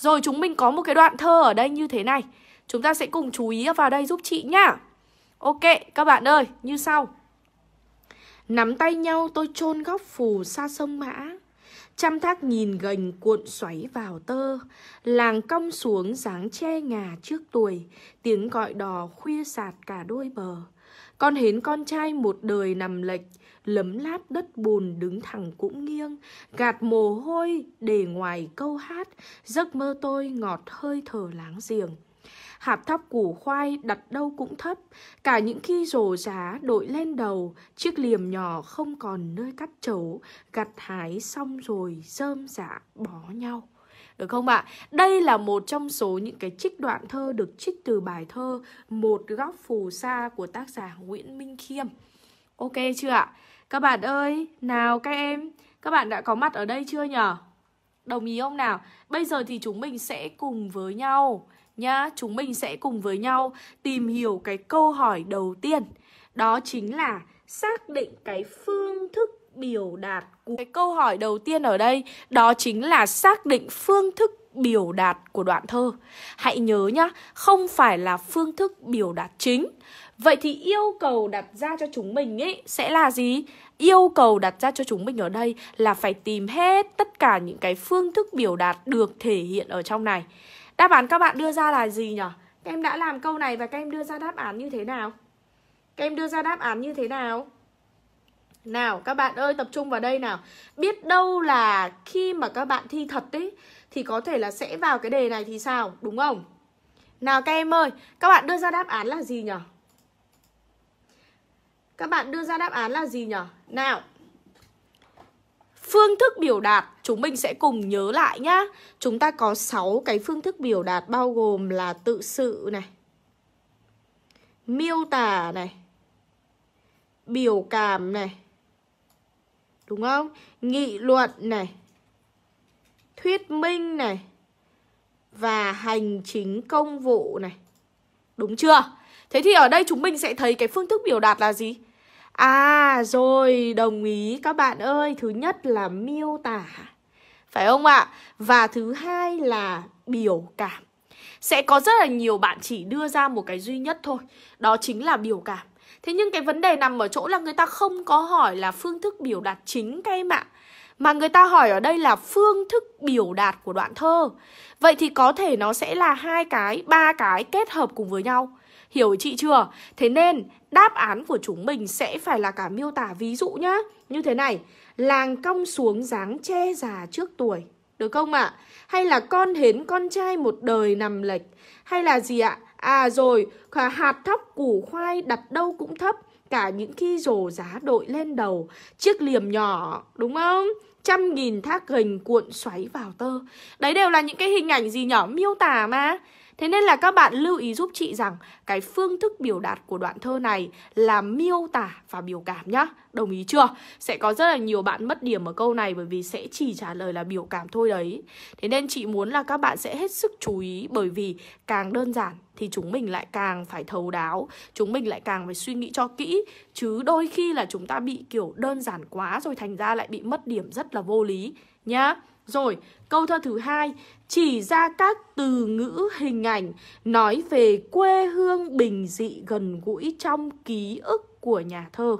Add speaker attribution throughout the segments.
Speaker 1: Rồi chúng mình có một cái đoạn thơ ở đây như thế này. Chúng ta sẽ cùng chú ý vào đây giúp chị nhá. Ok, các bạn ơi, như sau. Nắm tay nhau tôi chôn góc phù xa sông mã. Trăm thác nhìn gành cuộn xoáy vào tơ Làng cong xuống dáng che ngà trước tuổi Tiếng gọi đò khuya sạt cả đôi bờ Con hến con trai một đời nằm lệch lấm láp đất bùn đứng thẳng cũng nghiêng gạt mồ hôi để ngoài câu hát giấc mơ tôi ngọt hơi thở láng giềng hạt thóc củ khoai đặt đâu cũng thấp cả những khi rổ giá đội lên đầu chiếc liềm nhỏ không còn nơi cắt trấu gặt hái xong rồi rơm rạ bỏ nhau được không ạ? Đây là một trong số những cái trích đoạn thơ được trích từ bài thơ Một góc phù sa của tác giả Nguyễn Minh Khiêm. Ok chưa ạ? Các bạn ơi, nào các em, các bạn đã có mặt ở đây chưa nhở? Đồng ý không nào? Bây giờ thì chúng mình sẽ cùng với nhau nhá, chúng mình sẽ cùng với nhau tìm hiểu cái câu hỏi đầu tiên. Đó chính là xác định cái phương thức biểu đạt của cái câu hỏi đầu tiên ở đây đó chính là xác định phương thức biểu đạt của đoạn thơ. Hãy nhớ nhá, không phải là phương thức biểu đạt chính Vậy thì yêu cầu đặt ra cho chúng mình ấy sẽ là gì? Yêu cầu đặt ra cho chúng mình ở đây là phải tìm hết tất cả những cái phương thức biểu đạt được thể hiện ở trong này. Đáp án các bạn đưa ra là gì nhỉ? Các em đã làm câu này và các em đưa ra đáp án như thế nào? Các em đưa ra đáp án như thế nào? Nào các bạn ơi tập trung vào đây nào Biết đâu là khi mà các bạn thi thật ấy Thì có thể là sẽ vào cái đề này thì sao đúng không Nào các em ơi Các bạn đưa ra đáp án là gì nhỉ các bạn đưa ra đáp án là gì nhở? Nào Phương thức biểu đạt chúng mình sẽ cùng nhớ lại nhá Chúng ta có 6 cái phương thức biểu đạt bao gồm là tự sự này Miêu tả này Biểu cảm này Đúng không? Nghị luận này Thuyết minh này Và hành chính công vụ này Đúng chưa? Thế thì ở đây chúng mình sẽ thấy cái phương thức biểu đạt là gì? À rồi, đồng ý các bạn ơi Thứ nhất là miêu tả Phải không ạ? Và thứ hai là biểu cảm Sẽ có rất là nhiều bạn chỉ đưa ra một cái duy nhất thôi Đó chính là biểu cảm Thế nhưng cái vấn đề nằm ở chỗ là người ta không có hỏi là phương thức biểu đạt chính các em ạ Mà người ta hỏi ở đây là phương thức biểu đạt của đoạn thơ Vậy thì có thể nó sẽ là hai cái, ba cái kết hợp cùng với nhau Hiểu chị chưa? Thế nên đáp án của chúng mình sẽ phải là cả miêu tả ví dụ nhá. Như thế này, làng cong xuống dáng che già trước tuổi. Được không ạ? À? Hay là con hến con trai một đời nằm lệch. Hay là gì ạ? À rồi, hạt thóc củ khoai đặt đâu cũng thấp. Cả những khi rồ giá đội lên đầu. Chiếc liềm nhỏ, đúng không? trăm nghìn thác gành cuộn xoáy vào tơ. Đấy đều là những cái hình ảnh gì nhỏ miêu tả mà. Thế nên là các bạn lưu ý giúp chị rằng cái phương thức biểu đạt của đoạn thơ này là miêu tả và biểu cảm nhá. Đồng ý chưa? Sẽ có rất là nhiều bạn mất điểm ở câu này bởi vì sẽ chỉ trả lời là biểu cảm thôi đấy. Thế nên chị muốn là các bạn sẽ hết sức chú ý bởi vì càng đơn giản thì chúng mình lại càng phải thấu đáo Chúng mình lại càng phải suy nghĩ cho kỹ Chứ đôi khi là chúng ta bị kiểu đơn giản quá rồi thành ra lại bị mất điểm rất là vô lý nhá rồi, câu thơ thứ hai chỉ ra các từ ngữ hình ảnh nói về quê hương bình dị gần gũi trong ký ức của nhà thơ.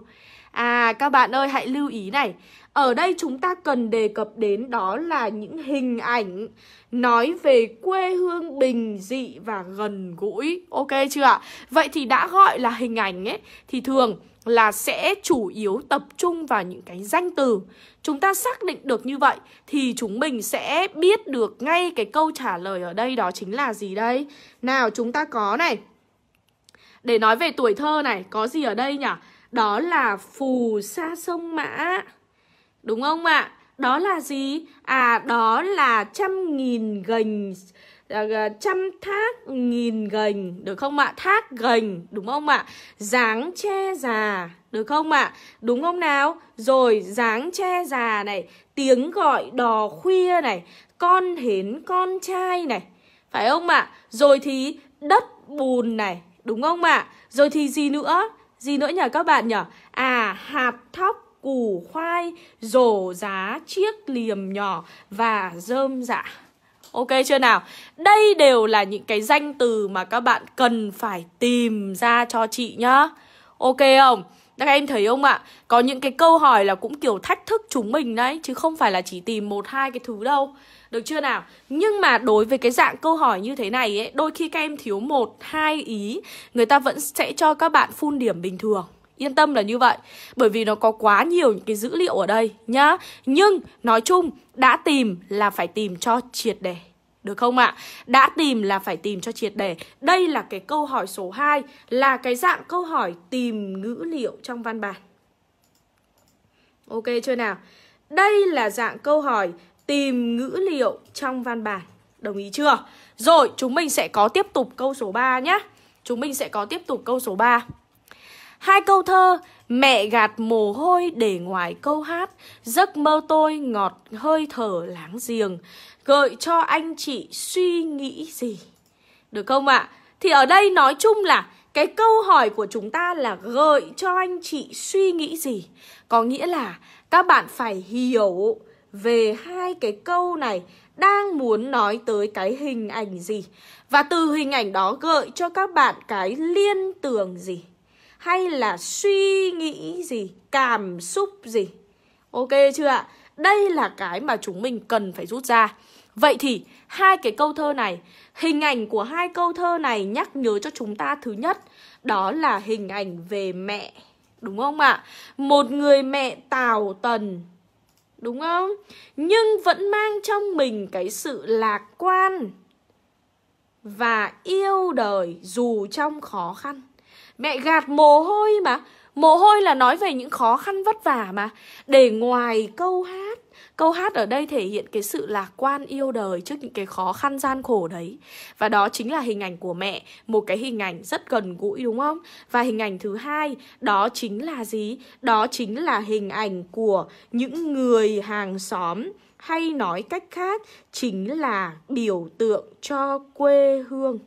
Speaker 1: À các bạn ơi hãy lưu ý này Ở đây chúng ta cần đề cập đến đó là những hình ảnh Nói về quê hương bình dị và gần gũi Ok chưa ạ? Vậy thì đã gọi là hình ảnh ấy Thì thường là sẽ chủ yếu tập trung vào những cái danh từ. Chúng ta xác định được như vậy thì chúng mình sẽ biết được ngay cái câu trả lời ở đây đó chính là gì đây. Nào chúng ta có này. Để nói về tuổi thơ này, có gì ở đây nhỉ? Đó là phù sa sông mã. Đúng không ạ? Đó là gì? À đó là trăm nghìn gành trăm ờ, thác nghìn gành được không ạ thác gành đúng không ạ dáng che già được không ạ đúng không nào rồi dáng che già này tiếng gọi đò khuya này con hến con trai này phải không ạ rồi thì đất bùn này đúng không ạ rồi thì gì nữa gì nữa nhỉ các bạn nhở à hạt thóc củ khoai rổ giá chiếc liềm nhỏ và rơm dạ Ok chưa nào? Đây đều là những cái danh từ mà các bạn cần phải tìm ra cho chị nhá. Ok không? Các em thấy không ạ? Có những cái câu hỏi là cũng kiểu thách thức chúng mình đấy chứ không phải là chỉ tìm một hai cái thứ đâu. Được chưa nào? Nhưng mà đối với cái dạng câu hỏi như thế này ấy, đôi khi các em thiếu một hai ý, người ta vẫn sẽ cho các bạn phun điểm bình thường. Yên tâm là như vậy Bởi vì nó có quá nhiều những cái dữ liệu ở đây nhá Nhưng nói chung đã tìm là phải tìm cho triệt đề được không ạ? Đã tìm là phải tìm cho triệt đề. Đây là cái câu hỏi số 2 là cái dạng câu hỏi tìm ngữ liệu trong văn bản. Ok chưa nào? Đây là dạng câu hỏi tìm ngữ liệu trong văn bản. Đồng ý chưa? Rồi, chúng mình sẽ có tiếp tục câu số 3 nhé. Chúng mình sẽ có tiếp tục câu số 3. Hai câu thơ Mẹ gạt mồ hôi để ngoài câu hát Giấc mơ tôi ngọt hơi thở láng giềng Gợi cho anh chị suy nghĩ gì Được không ạ? À? Thì ở đây nói chung là cái câu hỏi của chúng ta là gợi cho anh chị suy nghĩ gì Có nghĩa là các bạn phải hiểu về hai cái câu này đang muốn nói tới cái hình ảnh gì Và từ hình ảnh đó gợi cho các bạn cái liên tưởng gì hay là suy nghĩ gì, cảm xúc gì. Ok chưa ạ? Đây là cái mà chúng mình cần phải rút ra. Vậy thì hai cái câu thơ này, hình ảnh của hai câu thơ này nhắc nhớ cho chúng ta thứ nhất, đó là hình ảnh về mẹ, đúng không ạ? Một người mẹ tào tần đúng không? Nhưng vẫn mang trong mình cái sự lạc quan và yêu đời dù trong khó khăn. Mẹ gạt mồ hôi mà Mồ hôi là nói về những khó khăn vất vả mà Để ngoài câu hát Câu hát ở đây thể hiện cái sự lạc quan yêu đời trước những cái khó khăn gian khổ đấy Và đó chính là hình ảnh của mẹ Một cái hình ảnh rất gần gũi đúng không? Và hình ảnh thứ hai Đó chính là gì? Đó chính là hình ảnh của những người hàng xóm Hay nói cách khác Chính là biểu tượng cho quê hương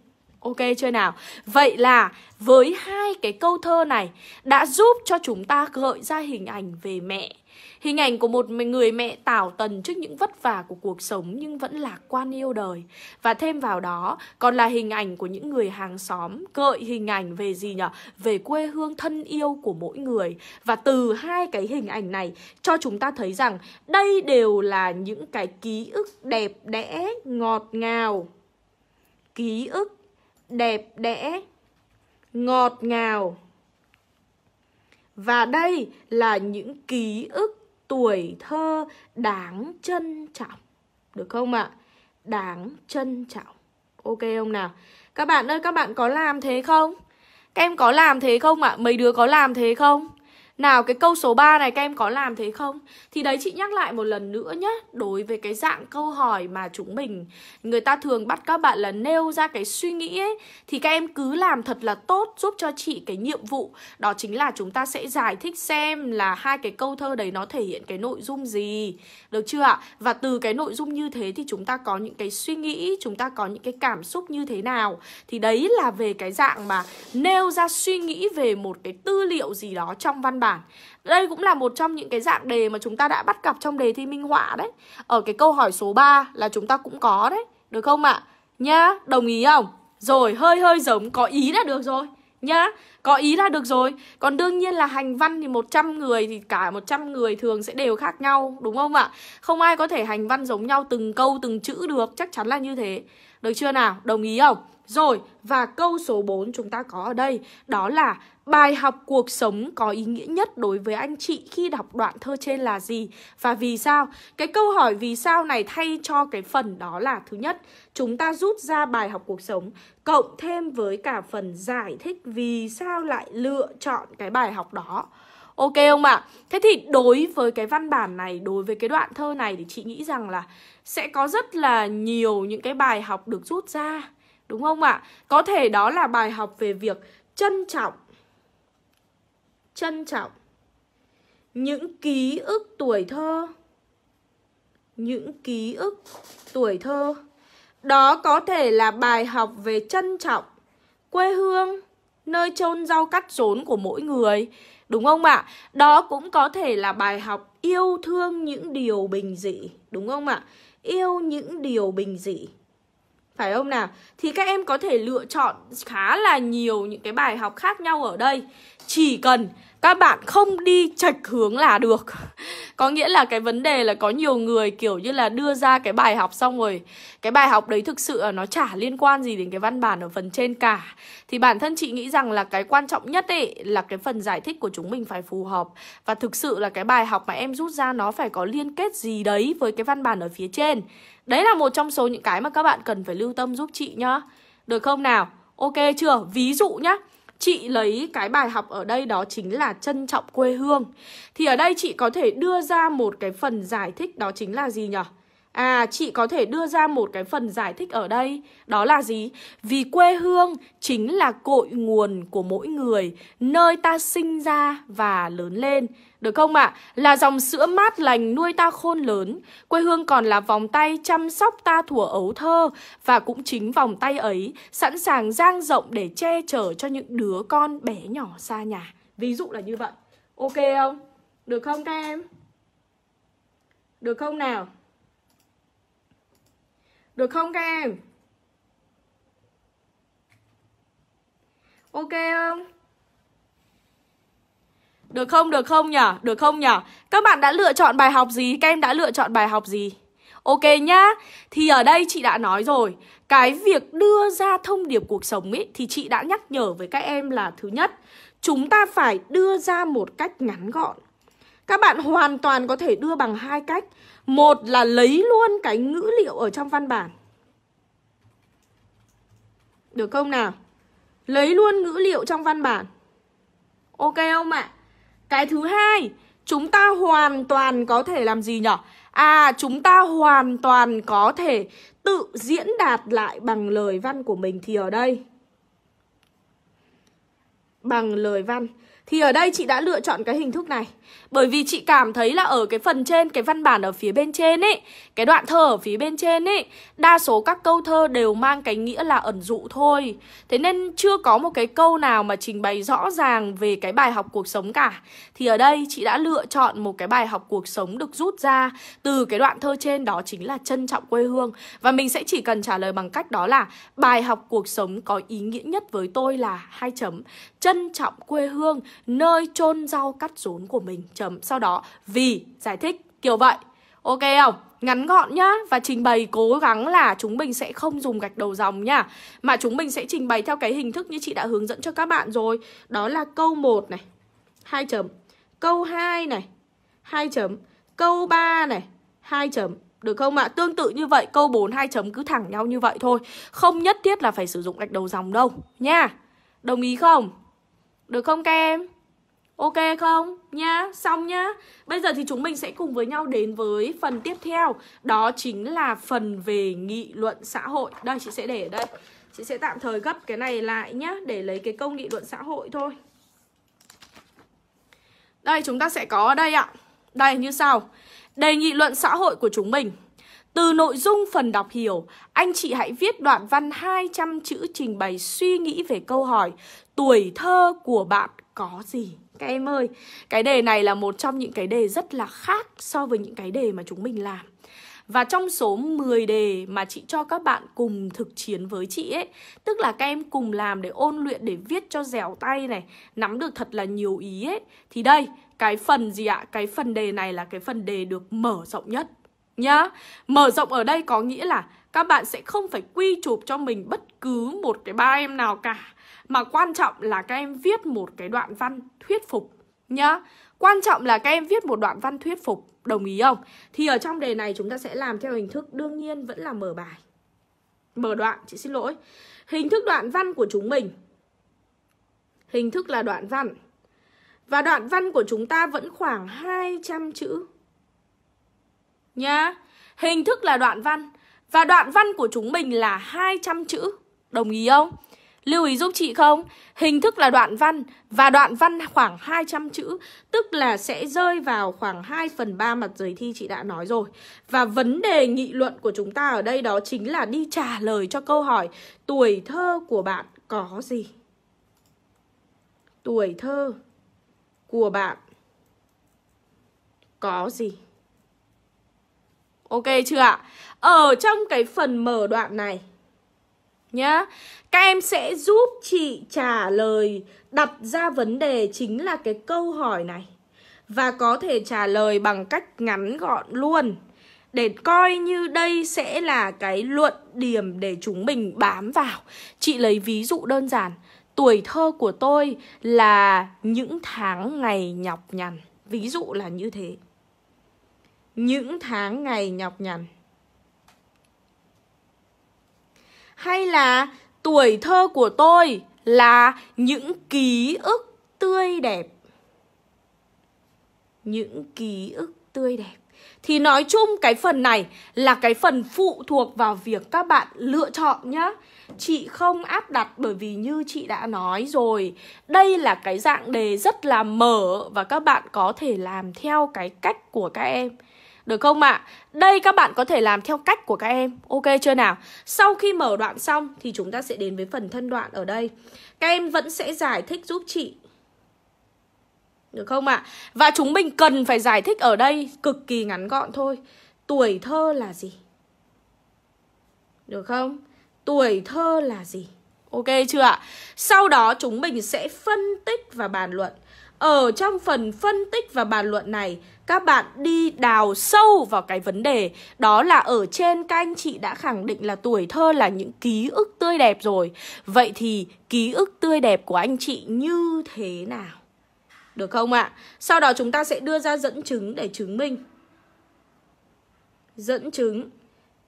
Speaker 1: Ok chưa nào? Vậy là với hai cái câu thơ này đã giúp cho chúng ta gợi ra hình ảnh về mẹ. Hình ảnh của một người mẹ tảo tần trước những vất vả của cuộc sống nhưng vẫn lạc quan yêu đời. Và thêm vào đó còn là hình ảnh của những người hàng xóm gợi hình ảnh về gì nhở? Về quê hương thân yêu của mỗi người. Và từ hai cái hình ảnh này cho chúng ta thấy rằng đây đều là những cái ký ức đẹp đẽ, ngọt ngào. Ký ức đẹp đẽ, ngọt ngào. Và đây là những ký ức tuổi thơ đáng trân trọng. Được không ạ? À? Đáng trân trọng. Ok không nào? Các bạn ơi, các bạn có làm thế không? Các em có làm thế không ạ? À? Mấy đứa có làm thế không? Nào cái câu số 3 này các em có làm thế không? Thì đấy chị nhắc lại một lần nữa nhé Đối với cái dạng câu hỏi mà chúng mình Người ta thường bắt các bạn là nêu ra cái suy nghĩ ấy Thì các em cứ làm thật là tốt giúp cho chị cái nhiệm vụ Đó chính là chúng ta sẽ giải thích xem là hai cái câu thơ đấy nó thể hiện cái nội dung gì Được chưa ạ? Và từ cái nội dung như thế thì chúng ta có những cái suy nghĩ Chúng ta có những cái cảm xúc như thế nào Thì đấy là về cái dạng mà nêu ra suy nghĩ về một cái tư liệu gì đó trong văn bản bản đây cũng là một trong những cái dạng đề mà chúng ta đã bắt gặp trong đề thi minh họa đấy ở cái câu hỏi số 3 là chúng ta cũng có đấy được không ạ à? nhá đồng ý không rồi hơi hơi giống có ý là được rồi nhá có ý là được rồi còn đương nhiên là hành văn thì 100 người thì cả 100 người thường sẽ đều khác nhau đúng không ạ không ai có thể hành văn giống nhau từng câu từng chữ được chắc chắn là như thế được chưa nào đồng ý không rồi, và câu số 4 chúng ta có ở đây đó là bài học cuộc sống có ý nghĩa nhất đối với anh chị khi đọc đoạn thơ trên là gì và vì sao? Cái câu hỏi vì sao này thay cho cái phần đó là thứ nhất, chúng ta rút ra bài học cuộc sống cộng thêm với cả phần giải thích vì sao lại lựa chọn cái bài học đó. Ok không ạ? À? Thế thì đối với cái văn bản này, đối với cái đoạn thơ này thì chị nghĩ rằng là sẽ có rất là nhiều những cái bài học được rút ra đúng không ạ? Có thể đó là bài học về việc trân trọng trân trọng những ký ức tuổi thơ những ký ức tuổi thơ đó có thể là bài học về trân trọng quê hương nơi chôn rau cắt rốn của mỗi người đúng không ạ đó cũng có thể là bài học yêu thương những điều bình dị đúng không ạ yêu những điều bình dị phải không nào? Thì các em có thể lựa chọn khá là nhiều những cái bài học khác nhau ở đây Chỉ cần các bạn không đi chạch hướng là được Có nghĩa là cái vấn đề là có nhiều người kiểu như là đưa ra cái bài học xong rồi Cái bài học đấy thực sự nó chả liên quan gì đến cái văn bản ở phần trên cả Thì bản thân chị nghĩ rằng là cái quan trọng nhất ấy là cái phần giải thích của chúng mình phải phù hợp Và thực sự là cái bài học mà em rút ra nó phải có liên kết gì đấy với cái văn bản ở phía trên Đấy là một trong số những cái mà các bạn cần phải lưu tâm giúp chị nhá Được không nào? Ok chưa? Ví dụ nhá Chị lấy cái bài học ở đây đó chính là trân trọng quê hương Thì ở đây chị có thể đưa ra một cái phần giải thích đó chính là gì nhỉ? À chị có thể đưa ra một cái phần giải thích ở đây Đó là gì? Vì quê hương chính là cội nguồn của mỗi người Nơi ta sinh ra và lớn lên Được không ạ? À? Là dòng sữa mát lành nuôi ta khôn lớn Quê hương còn là vòng tay chăm sóc ta thủa ấu thơ Và cũng chính vòng tay ấy sẵn sàng giang rộng để che chở cho những đứa con bé nhỏ xa nhà Ví dụ là như vậy Ok không? Được không các em? Được không nào? Được không các em? Ok không? Được không? Được không nhỉ? Được không nhỉ? Các bạn đã lựa chọn bài học gì? Các em đã lựa chọn bài học gì? Ok nhá. Thì ở đây chị đã nói rồi, cái việc đưa ra thông điệp cuộc sống ấy thì chị đã nhắc nhở với các em là thứ nhất, chúng ta phải đưa ra một cách ngắn gọn. Các bạn hoàn toàn có thể đưa bằng hai cách. Một là lấy luôn cái ngữ liệu ở trong văn bản Được không nào? Lấy luôn ngữ liệu trong văn bản Ok không ạ? À? Cái thứ hai Chúng ta hoàn toàn có thể làm gì nhở? À chúng ta hoàn toàn có thể tự diễn đạt lại bằng lời văn của mình Thì ở đây Bằng lời văn thì ở đây chị đã lựa chọn cái hình thức này Bởi vì chị cảm thấy là ở cái phần trên Cái văn bản ở phía bên trên ấy Cái đoạn thơ ở phía bên trên ấy Đa số các câu thơ đều mang cái nghĩa là ẩn dụ thôi Thế nên chưa có một cái câu nào mà trình bày rõ ràng Về cái bài học cuộc sống cả Thì ở đây chị đã lựa chọn một cái bài học cuộc sống Được rút ra từ cái đoạn thơ trên Đó chính là trân trọng quê hương Và mình sẽ chỉ cần trả lời bằng cách đó là Bài học cuộc sống có ý nghĩa nhất với tôi là hai chấm Trân trọng quê hương nơi chôn rau cắt rốn của mình chấm sau đó vì giải thích kiểu vậy ok không ngắn gọn nhá và trình bày cố gắng là chúng mình sẽ không dùng gạch đầu dòng nhá mà chúng mình sẽ trình bày theo cái hình thức như chị đã hướng dẫn cho các bạn rồi đó là câu 1 này hai chấm câu 2 này hai chấm câu 3 này hai chấm được không ạ? À? Tương tự như vậy câu 4 hai chấm cứ thẳng nhau như vậy thôi Không nhất thiết là phải sử dụng gạch đầu dòng đâu Nha Đồng ý không? Được không các em? Ok không? nha, xong nhá Bây giờ thì chúng mình sẽ cùng với nhau đến với phần tiếp theo Đó chính là phần về nghị luận xã hội Đây, chị sẽ để đây Chị sẽ tạm thời gấp cái này lại nhá Để lấy cái câu nghị luận xã hội thôi Đây, chúng ta sẽ có ở đây ạ Đây, như sau Đề nghị luận xã hội của chúng mình từ nội dung phần đọc hiểu, anh chị hãy viết đoạn văn 200 chữ trình bày suy nghĩ về câu hỏi Tuổi thơ của bạn có gì? Các em ơi, cái đề này là một trong những cái đề rất là khác so với những cái đề mà chúng mình làm. Và trong số 10 đề mà chị cho các bạn cùng thực chiến với chị ấy Tức là các em cùng làm để ôn luyện, để viết cho dẻo tay này Nắm được thật là nhiều ý ấy Thì đây, cái phần gì ạ? Cái phần đề này là cái phần đề được mở rộng nhất nhá. Mở rộng ở đây có nghĩa là các bạn sẽ không phải quy chụp cho mình bất cứ một cái ba em nào cả. Mà quan trọng là các em viết một cái đoạn văn thuyết phục nhá. Quan trọng là các em viết một đoạn văn thuyết phục, đồng ý không? Thì ở trong đề này chúng ta sẽ làm theo hình thức đương nhiên vẫn là mở bài. Mở đoạn, chị xin lỗi. Hình thức đoạn văn của chúng mình. Hình thức là đoạn văn. Và đoạn văn của chúng ta vẫn khoảng 200 chữ nhá. Hình thức là đoạn văn và đoạn văn của chúng mình là 200 chữ. Đồng ý không? Lưu ý giúp chị không? Hình thức là đoạn văn và đoạn văn khoảng 200 chữ Tức là sẽ rơi vào khoảng 2 phần 3 mặt giấy thi chị đã nói rồi Và vấn đề nghị luận của chúng ta ở đây đó chính là đi trả lời cho câu hỏi Tuổi thơ của bạn có gì? Tuổi thơ của bạn có gì? Ok chưa ạ? Ở trong cái phần mở đoạn này nhá, các em sẽ giúp chị trả lời đặt ra vấn đề chính là cái câu hỏi này và có thể trả lời bằng cách ngắn gọn luôn để coi như đây sẽ là cái luận điểm để chúng mình bám vào. Chị lấy ví dụ đơn giản, tuổi thơ của tôi là những tháng ngày nhọc nhằn. Ví dụ là như thế những tháng ngày nhọc nhằn hay là tuổi thơ của tôi là những ký ức tươi đẹp những ký ức tươi đẹp thì nói chung cái phần này là cái phần phụ thuộc vào việc các bạn lựa chọn nhá Chị không áp đặt bởi vì như chị đã nói rồi Đây là cái dạng đề rất là mở và các bạn có thể làm theo cái cách của các em được không ạ? À? Đây các bạn có thể làm theo cách của các em Ok chưa nào? Sau khi mở đoạn xong Thì chúng ta sẽ đến với phần thân đoạn ở đây Các em vẫn sẽ giải thích giúp chị Được không ạ? À? Và chúng mình cần phải giải thích ở đây Cực kỳ ngắn gọn thôi Tuổi thơ là gì? Được không? Tuổi thơ là gì? Ok chưa ạ? Sau đó chúng mình sẽ phân tích và bàn luận ở trong phần phân tích và bàn luận này các bạn đi đào sâu vào cái vấn đề đó là ở trên các anh chị đã khẳng định là tuổi thơ là những ký ức tươi đẹp rồi vậy thì ký ức tươi đẹp của anh chị như thế nào được không ạ à? sau đó chúng ta sẽ đưa ra dẫn chứng để chứng minh dẫn chứng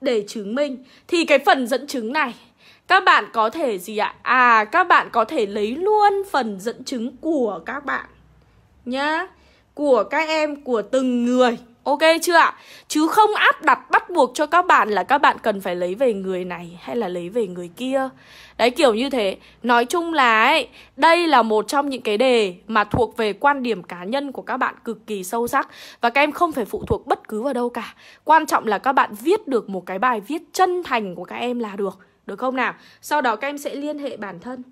Speaker 1: để chứng minh thì cái phần dẫn chứng này các bạn có thể gì ạ? À các bạn có thể lấy luôn phần dẫn chứng của các bạn nhá của các em của từng người ok chưa ạ chứ không áp đặt bắt buộc cho các bạn là các bạn cần phải lấy về người này hay là lấy về người kia đấy kiểu như thế nói chung là ấy, đây là một trong những cái đề mà thuộc về quan điểm cá nhân của các bạn cực kỳ sâu sắc và các em không phải phụ thuộc bất cứ vào đâu cả quan trọng là các bạn viết được một cái bài viết chân thành của các em là được được không nào sau đó các em sẽ liên hệ bản thân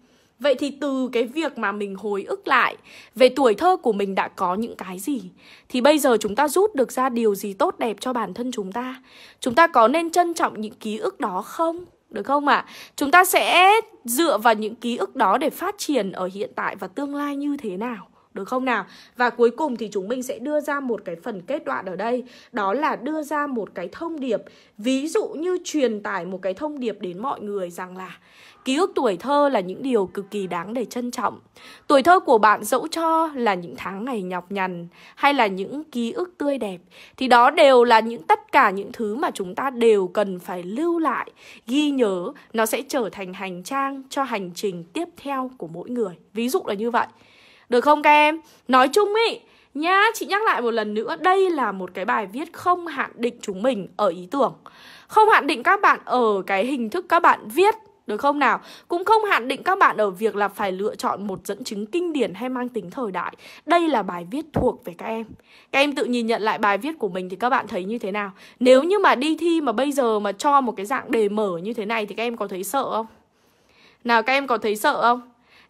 Speaker 1: Vậy thì từ cái việc mà mình hồi ức lại về tuổi thơ của mình đã có những cái gì thì bây giờ chúng ta rút được ra điều gì tốt đẹp cho bản thân chúng ta? Chúng ta có nên trân trọng những ký ức đó không? Được không ạ? À? Chúng ta sẽ dựa vào những ký ức đó để phát triển ở hiện tại và tương lai như thế nào? được không nào? Và cuối cùng thì chúng mình sẽ đưa ra một cái phần kết đoạn ở đây, đó là đưa ra một cái thông điệp, ví dụ như truyền tải một cái thông điệp đến mọi người rằng là Ký ức tuổi thơ là những điều cực kỳ đáng để trân trọng. Tuổi thơ của bạn dẫu cho là những tháng ngày nhọc nhằn hay là những ký ức tươi đẹp thì đó đều là những tất cả những thứ mà chúng ta đều cần phải lưu lại, ghi nhớ, nó sẽ trở thành hành trang cho hành trình tiếp theo của mỗi người. Ví dụ là như vậy. Được không các em? Nói chung ý, nhá, chị nhắc lại một lần nữa, đây là một cái bài viết không hạn định chúng mình ở ý tưởng. Không hạn định các bạn ở cái hình thức các bạn viết được không nào? Cũng không hạn định các bạn ở việc là phải lựa chọn một dẫn chứng kinh điển hay mang tính thời đại. Đây là bài viết thuộc về các em. Các em tự nhìn nhận lại bài viết của mình thì các bạn thấy như thế nào? Nếu như mà đi thi mà bây giờ mà cho một cái dạng đề mở như thế này thì các em có thấy sợ không? Nào các em có thấy sợ không?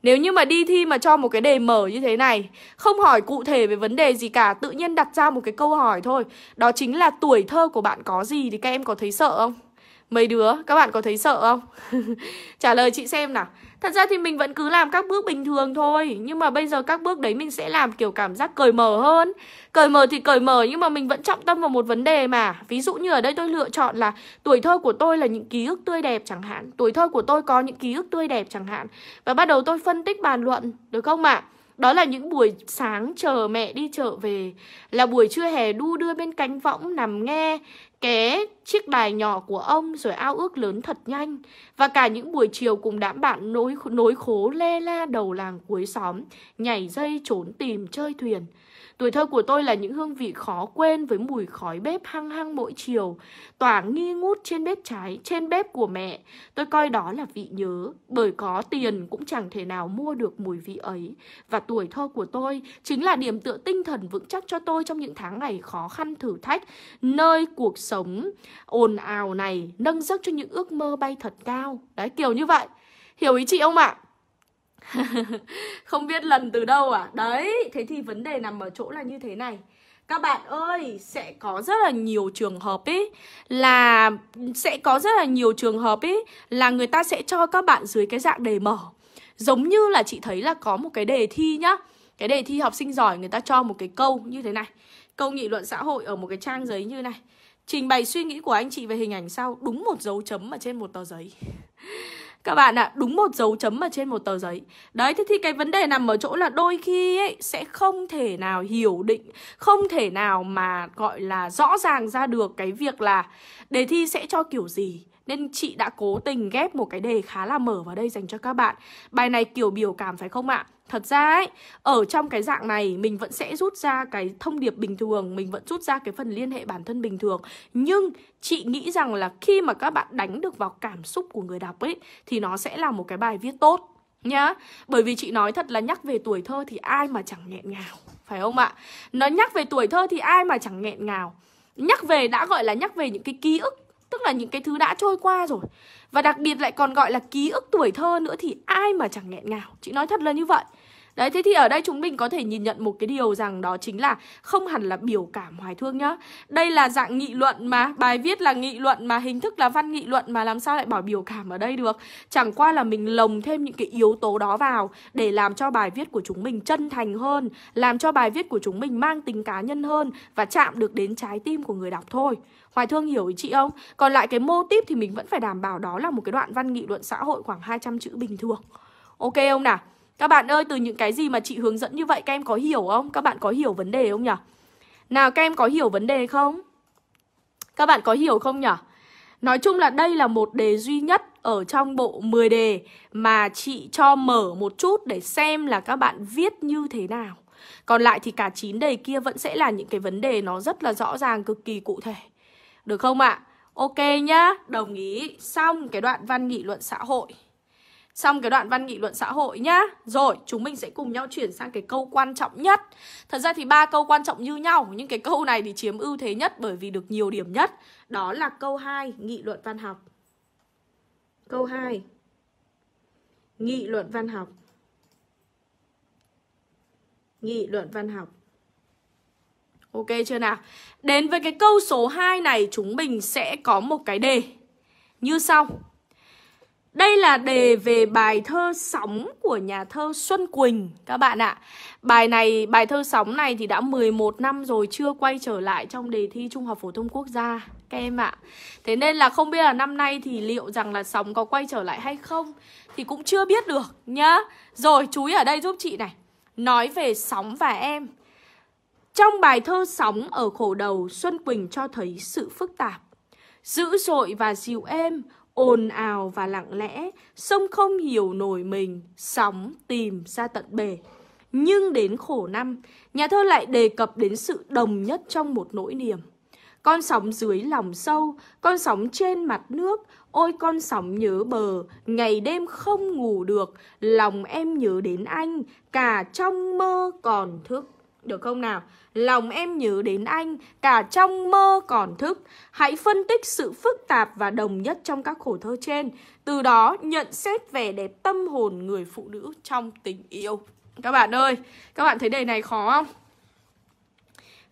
Speaker 1: Nếu như mà đi thi mà cho một cái đề mở như thế này Không hỏi cụ thể về vấn đề gì cả Tự nhiên đặt ra một cái câu hỏi thôi Đó chính là tuổi thơ của bạn có gì Thì các em có thấy sợ không? Mấy đứa, các bạn có thấy sợ không? Trả lời chị xem nào Thật ra thì mình vẫn cứ làm các bước bình thường thôi Nhưng mà bây giờ các bước đấy mình sẽ làm kiểu cảm giác cởi mở hơn Cởi mở thì cởi mở nhưng mà mình vẫn trọng tâm vào một vấn đề mà Ví dụ như ở đây tôi lựa chọn là Tuổi thơ của tôi là những ký ức tươi đẹp chẳng hạn Tuổi thơ của tôi có những ký ức tươi đẹp chẳng hạn Và bắt đầu tôi phân tích bàn luận Được không ạ? À? Đó là những buổi sáng chờ mẹ đi chợ về Là buổi trưa hè đu đưa bên cánh võng nằm nghe Kế chiếc đài nhỏ của ông rồi ao ước lớn thật nhanh Và cả những buổi chiều cùng đám bạn nối, nối khố lê la đầu làng cuối xóm Nhảy dây trốn tìm chơi thuyền Tuổi thơ của tôi là những hương vị khó quên với mùi khói bếp hăng hăng mỗi chiều, tỏa nghi ngút trên bếp trái, trên bếp của mẹ. Tôi coi đó là vị nhớ, bởi có tiền cũng chẳng thể nào mua được mùi vị ấy. Và tuổi thơ của tôi chính là điểm tựa tinh thần vững chắc cho tôi trong những tháng ngày khó khăn thử thách, nơi cuộc sống ồn ào này nâng giấc cho những ước mơ bay thật cao. Đấy, kiểu như vậy. Hiểu ý chị không ạ? À? không biết lần từ đâu à Đấy, thế thì vấn đề nằm ở chỗ là như thế này các bạn ơi, sẽ có rất là nhiều trường hợp ấy là sẽ có rất là nhiều trường hợp ấy là người ta sẽ cho các bạn dưới cái dạng đề mở. Giống như là chị thấy là có một cái đề thi nhá. Cái đề thi học sinh giỏi người ta cho một cái câu như thế này. Câu nghị luận xã hội ở một cái trang giấy như này. Trình bày suy nghĩ của anh chị về hình ảnh sau đúng một dấu chấm ở trên một tờ giấy. Các bạn ạ, à, đúng một dấu chấm ở trên một tờ giấy Đấy, thế thì cái vấn đề nằm ở chỗ là đôi khi ấy sẽ không thể nào hiểu định Không thể nào mà gọi là rõ ràng ra được cái việc là đề thi sẽ cho kiểu gì nên chị đã cố tình ghép một cái đề khá là mở vào đây dành cho các bạn Bài này kiểu biểu cảm phải không ạ? Thật ra ấy, ở trong cái dạng này mình vẫn sẽ rút ra cái thông điệp bình thường, mình vẫn rút ra cái phần liên hệ bản thân bình thường. Nhưng chị nghĩ rằng là khi mà các bạn đánh được vào cảm xúc của người đọc ấy thì nó sẽ là một cái bài viết tốt nhá bởi vì chị nói thật là nhắc về tuổi thơ thì ai mà chẳng nghẹn ngào phải không ạ nó nhắc về tuổi thơ thì ai mà chẳng nghẹn ngào nhắc về đã gọi là nhắc về những cái ký ức tức là những cái thứ đã trôi qua rồi và đặc biệt lại còn gọi là ký ức tuổi thơ nữa thì ai mà chẳng nghẹn ngào chị nói thật là như vậy Đấy, thế thì ở đây chúng mình có thể nhìn nhận một cái điều rằng đó chính là không hẳn là biểu cảm hoài thương nhá. Đây là dạng nghị luận mà, bài viết là nghị luận mà, hình thức là văn nghị luận mà làm sao lại bảo biểu cảm ở đây được. Chẳng qua là mình lồng thêm những cái yếu tố đó vào để làm cho bài viết của chúng mình chân thành hơn, làm cho bài viết của chúng mình mang tính cá nhân hơn và chạm được đến trái tim của người đọc thôi. Hoài Thương hiểu ý chị không? Còn lại cái mô típ thì mình vẫn phải đảm bảo đó là một cái đoạn văn nghị luận xã hội khoảng 200 chữ bình thường. Ok không nào? Các bạn ơi, từ những cái gì mà chị hướng dẫn như vậy các em có hiểu không? Các bạn có hiểu vấn đề không nhỉ? Nào các em có hiểu vấn đề không? Các bạn có hiểu không nhỉ? Nói chung là đây là một đề duy nhất ở trong bộ 10 đề mà chị cho mở một chút để xem là các bạn viết như thế nào. Còn lại thì cả 9 đề kia vẫn sẽ là những cái vấn đề nó rất là rõ ràng, cực kỳ cụ thể. Được không ạ? À? Ok nhá, đồng ý. Xong cái đoạn văn nghị luận xã hội. Xong cái đoạn văn nghị luận xã hội nhá Rồi chúng mình sẽ cùng nhau chuyển sang cái câu quan trọng nhất Thật ra thì ba câu quan trọng như nhau Nhưng cái câu này thì chiếm ưu thế nhất Bởi vì được nhiều điểm nhất Đó là câu 2 nghị luận văn học Câu 2 Nghị luận văn học Nghị luận văn học Ok chưa nào? Đến với cái câu số 2 này chúng mình sẽ có một cái đề như sau. Đây là đề về bài thơ sóng của nhà thơ Xuân Quỳnh các bạn ạ. Bài này, bài thơ sóng này thì đã 11 năm rồi chưa quay trở lại trong đề thi Trung học phổ thông quốc gia các em ạ. Thế nên là không biết là năm nay thì liệu rằng là sóng có quay trở lại hay không thì cũng chưa biết được nhá. Rồi chú ý ở đây giúp chị này. Nói về sóng và em. Trong bài thơ sóng ở khổ đầu, Xuân Quỳnh cho thấy sự phức tạp, dữ dội và dịu êm ồn ào và lặng lẽ, sông không hiểu nổi mình, sóng tìm ra tận bể. Nhưng đến khổ năm, nhà thơ lại đề cập đến sự đồng nhất trong một nỗi niềm. Con sóng dưới lòng sâu, con sóng trên mặt nước, ôi con sóng nhớ bờ, ngày đêm không ngủ được, lòng em nhớ đến anh, cả trong mơ còn thức. Được không nào? Lòng em nhớ đến anh, cả trong mơ còn thức. Hãy phân tích sự phức tạp và đồng nhất trong các khổ thơ trên. Từ đó nhận xét vẻ đẹp tâm hồn người phụ nữ trong tình yêu. Các bạn ơi, các bạn thấy đề này khó không?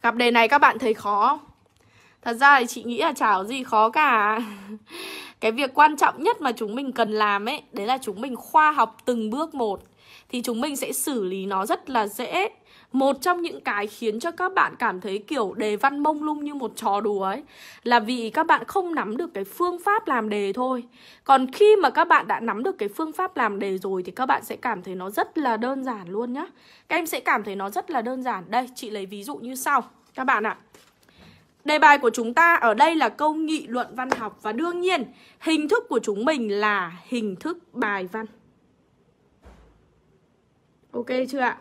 Speaker 1: Gặp đề này các bạn thấy khó không Thật ra thì chị nghĩ là chả có gì khó cả Cái việc quan trọng nhất mà chúng mình cần làm ấy Đấy là chúng mình khoa học từng bước một Thì chúng mình sẽ xử lý nó rất là dễ một trong những cái khiến cho các bạn cảm thấy kiểu đề văn mông lung như một trò đùa ấy là vì các bạn không nắm được cái phương pháp làm đề thôi còn khi mà các bạn đã nắm được cái phương pháp làm đề rồi thì các bạn sẽ cảm thấy nó rất là đơn giản luôn nhá các em sẽ cảm thấy nó rất là đơn giản đây chị lấy ví dụ như sau các bạn ạ à, Đề bài của chúng ta ở đây là câu nghị luận văn học và đương nhiên hình thức của chúng mình là hình thức bài văn. Ok chưa ạ?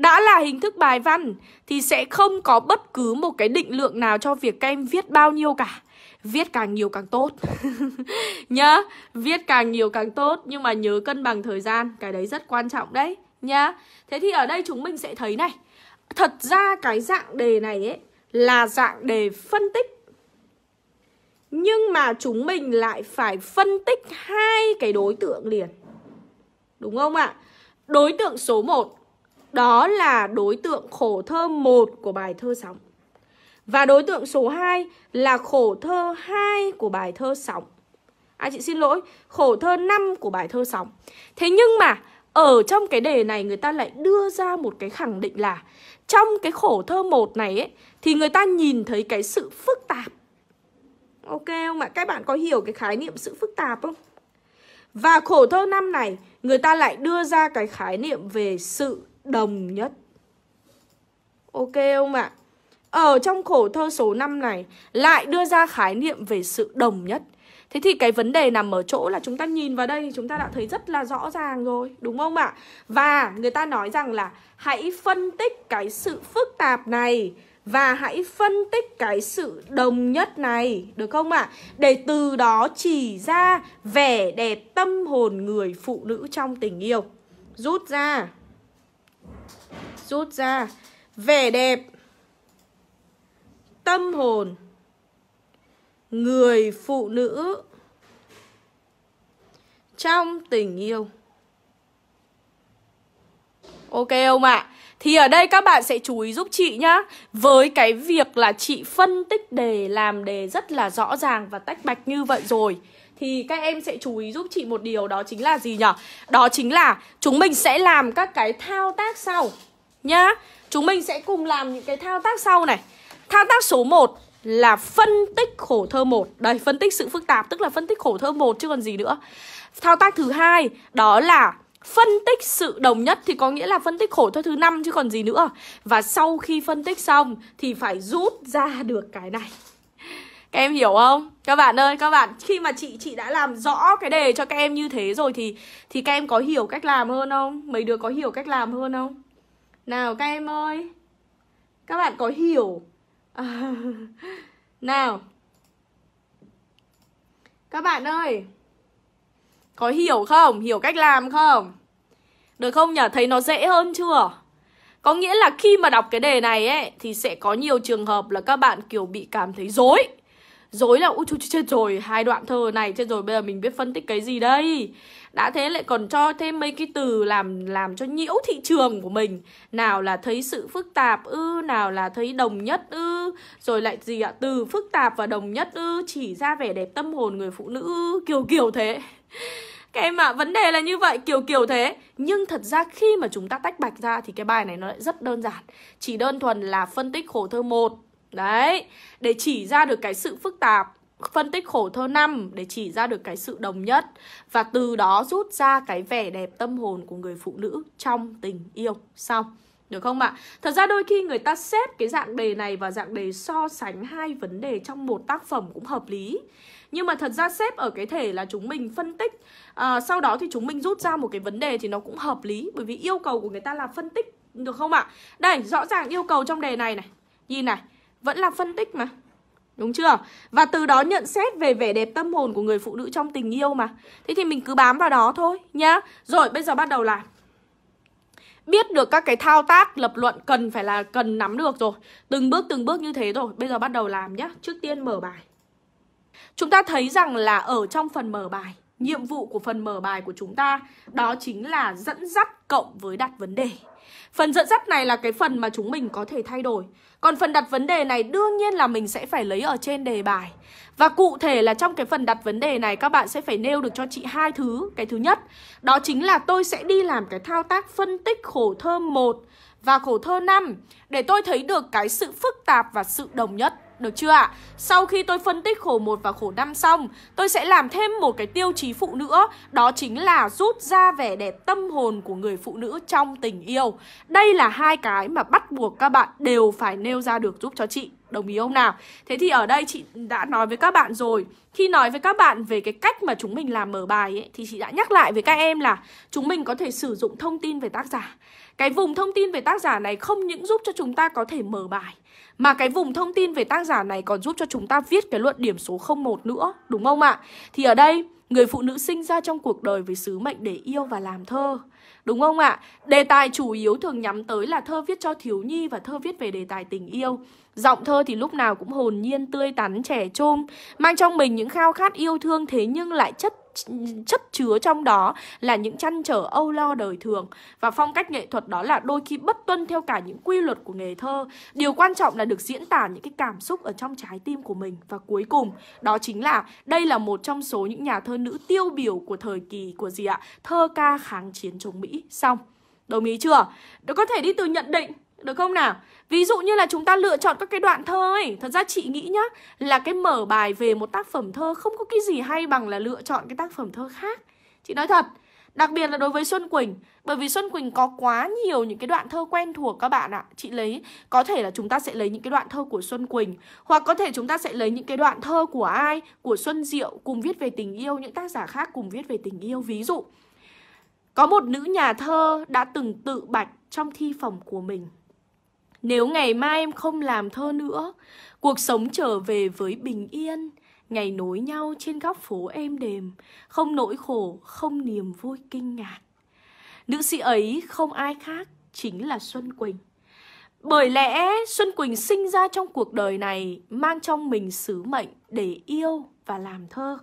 Speaker 1: đã là hình thức bài văn thì sẽ không có bất cứ một cái định lượng nào cho việc các em viết bao nhiêu cả viết càng nhiều càng tốt nhá viết càng nhiều càng tốt nhưng mà nhớ cân bằng thời gian cái đấy rất quan trọng đấy nhá thế thì ở đây chúng mình sẽ thấy này thật ra cái dạng đề này ấy là dạng đề phân tích nhưng mà chúng mình lại phải phân tích hai cái đối tượng liền đúng không ạ đối tượng số 1 đó là đối tượng khổ thơ 1 của bài thơ sóng Và đối tượng số 2 là khổ thơ 2 của bài thơ sóng À chị xin lỗi, khổ thơ 5 của bài thơ sóng Thế nhưng mà ở trong cái đề này người ta lại đưa ra một cái khẳng định là Trong cái khổ thơ 1 này ấy, thì người ta nhìn thấy cái sự phức tạp Ok không ạ? Các bạn có hiểu cái khái niệm sự phức tạp không? Và khổ thơ năm này, người ta lại đưa ra cái khái niệm về sự đồng nhất. Ok không ạ? Ở trong khổ thơ số 5 này lại đưa ra khái niệm về sự đồng nhất. Thế thì cái vấn đề nằm ở chỗ là chúng ta nhìn vào đây chúng ta đã thấy rất là rõ ràng rồi, đúng không ạ? Và người ta nói rằng là hãy phân tích cái sự phức tạp này và hãy phân tích cái sự đồng nhất này, được không ạ? Để từ đó chỉ ra vẻ đẹp tâm hồn người phụ nữ trong tình yêu. Rút ra rút ra vẻ đẹp tâm hồn người phụ nữ trong tình yêu Ok không ạ? Thì ở đây các bạn sẽ chú ý giúp chị nhá Với cái việc là chị phân tích đề làm đề rất là rõ ràng và tách bạch như vậy rồi Thì các em sẽ chú ý giúp chị một điều đó chính là gì nhở? Đó chính là chúng mình sẽ làm các cái thao tác sau nhá Chúng mình sẽ cùng làm những cái thao tác sau này Thao tác số 1 là phân tích khổ thơ 1 Đây, phân tích sự phức tạp tức là phân tích khổ thơ 1 chứ còn gì nữa Thao tác thứ hai đó là phân tích sự đồng nhất thì có nghĩa là phân tích khổ thơ thứ năm chứ còn gì nữa Và sau khi phân tích xong thì phải rút ra được cái này các em hiểu không? Các bạn ơi, các bạn khi mà chị chị đã làm rõ cái đề cho các em như thế rồi thì thì các em có hiểu cách làm hơn không? Mấy đứa có hiểu cách làm hơn không? Nào các em ơi Các bạn có hiểu à, Nào Các bạn ơi Có hiểu không? Hiểu cách làm không? Được không nhỉ? Thấy nó dễ hơn chưa? Có nghĩa là khi mà đọc cái đề này ấy Thì sẽ có nhiều trường hợp là các bạn kiểu bị cảm thấy dối Dối là Úi chết rồi, hai đoạn thơ này Chết rồi, bây giờ mình biết phân tích cái gì đây đã thế lại còn cho thêm mấy cái từ làm làm cho nhiễu thị trường của mình nào là thấy sự phức tạp ư nào là thấy đồng nhất ư rồi lại gì ạ từ phức tạp và đồng nhất ư chỉ ra vẻ đẹp tâm hồn người phụ nữ ư kiểu kiểu thế các em ạ, à, vấn đề là như vậy, kiểu kiểu thế Nhưng thật ra khi mà chúng ta tách bạch ra Thì cái bài này nó lại rất đơn giản Chỉ đơn thuần là phân tích khổ thơ một Đấy, để chỉ ra được cái sự phức tạp phân tích khổ thơ năm để chỉ ra được cái sự đồng nhất và từ đó rút ra cái vẻ đẹp tâm hồn của người phụ nữ trong tình yêu sau. Được không ạ? Thật ra đôi khi người ta xếp cái dạng đề này và dạng đề so sánh hai vấn đề trong một tác phẩm cũng hợp lý Nhưng mà thật ra xếp ở cái thể là chúng mình phân tích à, Sau đó thì chúng mình rút ra một cái vấn đề thì nó cũng hợp lý Bởi vì yêu cầu của người ta là phân tích Được không ạ? Đây, rõ ràng yêu cầu trong đề này này Nhìn này, vẫn là phân tích mà Đúng chưa? Và từ đó nhận xét về vẻ đẹp tâm hồn của người phụ nữ trong tình yêu mà Thế thì mình cứ bám vào đó thôi nhá Rồi bây giờ bắt đầu làm biết được các cái thao tác lập luận cần phải là cần nắm được rồi từng bước từng bước như thế rồi bây giờ bắt đầu làm nhé trước tiên mở bài chúng ta thấy rằng là ở trong phần mở bài nhiệm vụ của phần mở bài của chúng ta đó chính là dẫn dắt cộng với đặt vấn đề Phần dẫn dắt này là cái phần mà chúng mình có thể thay đổi Còn phần đặt vấn đề này đương nhiên là mình sẽ phải lấy ở trên đề bài Và cụ thể là trong cái phần đặt vấn đề này các bạn sẽ phải nêu được cho chị hai thứ Cái thứ nhất đó chính là tôi sẽ đi làm cái thao tác phân tích khổ thơ 1 và khổ thơ 5 Để tôi thấy được cái sự phức tạp và sự đồng nhất được chưa ạ? Sau khi tôi phân tích khổ 1 và khổ 5 xong, tôi sẽ làm thêm một cái tiêu chí phụ nữa, đó chính là rút ra vẻ đẹp tâm hồn của người phụ nữ trong tình yêu. Đây là hai cái mà bắt buộc các bạn đều phải nêu ra được giúp cho chị. Đồng ý không nào? Thế thì ở đây chị đã nói với các bạn rồi Khi nói với các bạn về cái cách mà chúng mình làm mở bài ấy Thì chị đã nhắc lại với các em là Chúng mình có thể sử dụng thông tin về tác giả Cái vùng thông tin về tác giả này không những giúp cho chúng ta có thể mở bài mà cái vùng thông tin về tác giả này còn giúp cho chúng ta viết cái luận điểm số 01 nữa, đúng không ạ? Thì ở đây, người phụ nữ sinh ra trong cuộc đời với sứ mệnh để yêu và làm thơ. Đúng không ạ? Đề tài chủ yếu thường nhắm tới là thơ viết cho thiếu nhi và thơ viết về đề tài tình yêu. Giọng thơ thì lúc nào cũng hồn nhiên, tươi tắn, trẻ trung, mang trong mình những khao khát yêu thương thế nhưng lại chất chất chứa trong đó là những chăn trở âu lo đời thường và phong cách nghệ thuật đó là đôi khi bất tuân theo cả những quy luật của nghề thơ điều quan trọng là được diễn tả những cái cảm xúc ở trong trái tim của mình và cuối cùng đó chính là đây là một trong số những nhà thơ nữ tiêu biểu của thời kỳ của gì ạ thơ ca kháng chiến chống mỹ xong đồng ý chưa đó có thể đi từ nhận định được không nào? Ví dụ như là chúng ta lựa chọn các cái đoạn thơ ấy Thật ra chị nghĩ nhá Là cái mở bài về một tác phẩm thơ Không có cái gì hay bằng là lựa chọn cái tác phẩm thơ khác Chị nói thật Đặc biệt là đối với Xuân Quỳnh Bởi vì Xuân Quỳnh có quá nhiều những cái đoạn thơ quen thuộc các bạn ạ Chị lấy Có thể là chúng ta sẽ lấy những cái đoạn thơ của Xuân Quỳnh Hoặc có thể chúng ta sẽ lấy những cái đoạn thơ của ai Của Xuân Diệu Cùng viết về tình yêu Những tác giả khác cùng viết về tình yêu Ví dụ Có một nữ nhà thơ đã từng tự bạch trong thi phẩm của mình nếu ngày mai em không làm thơ nữa Cuộc sống trở về với bình yên Ngày nối nhau trên góc phố êm đềm Không nỗi khổ, không niềm vui kinh ngạc Nữ sĩ ấy không ai khác Chính là Xuân Quỳnh bởi lẽ Xuân Quỳnh sinh ra trong cuộc đời này mang trong mình sứ mệnh để yêu và làm thơ.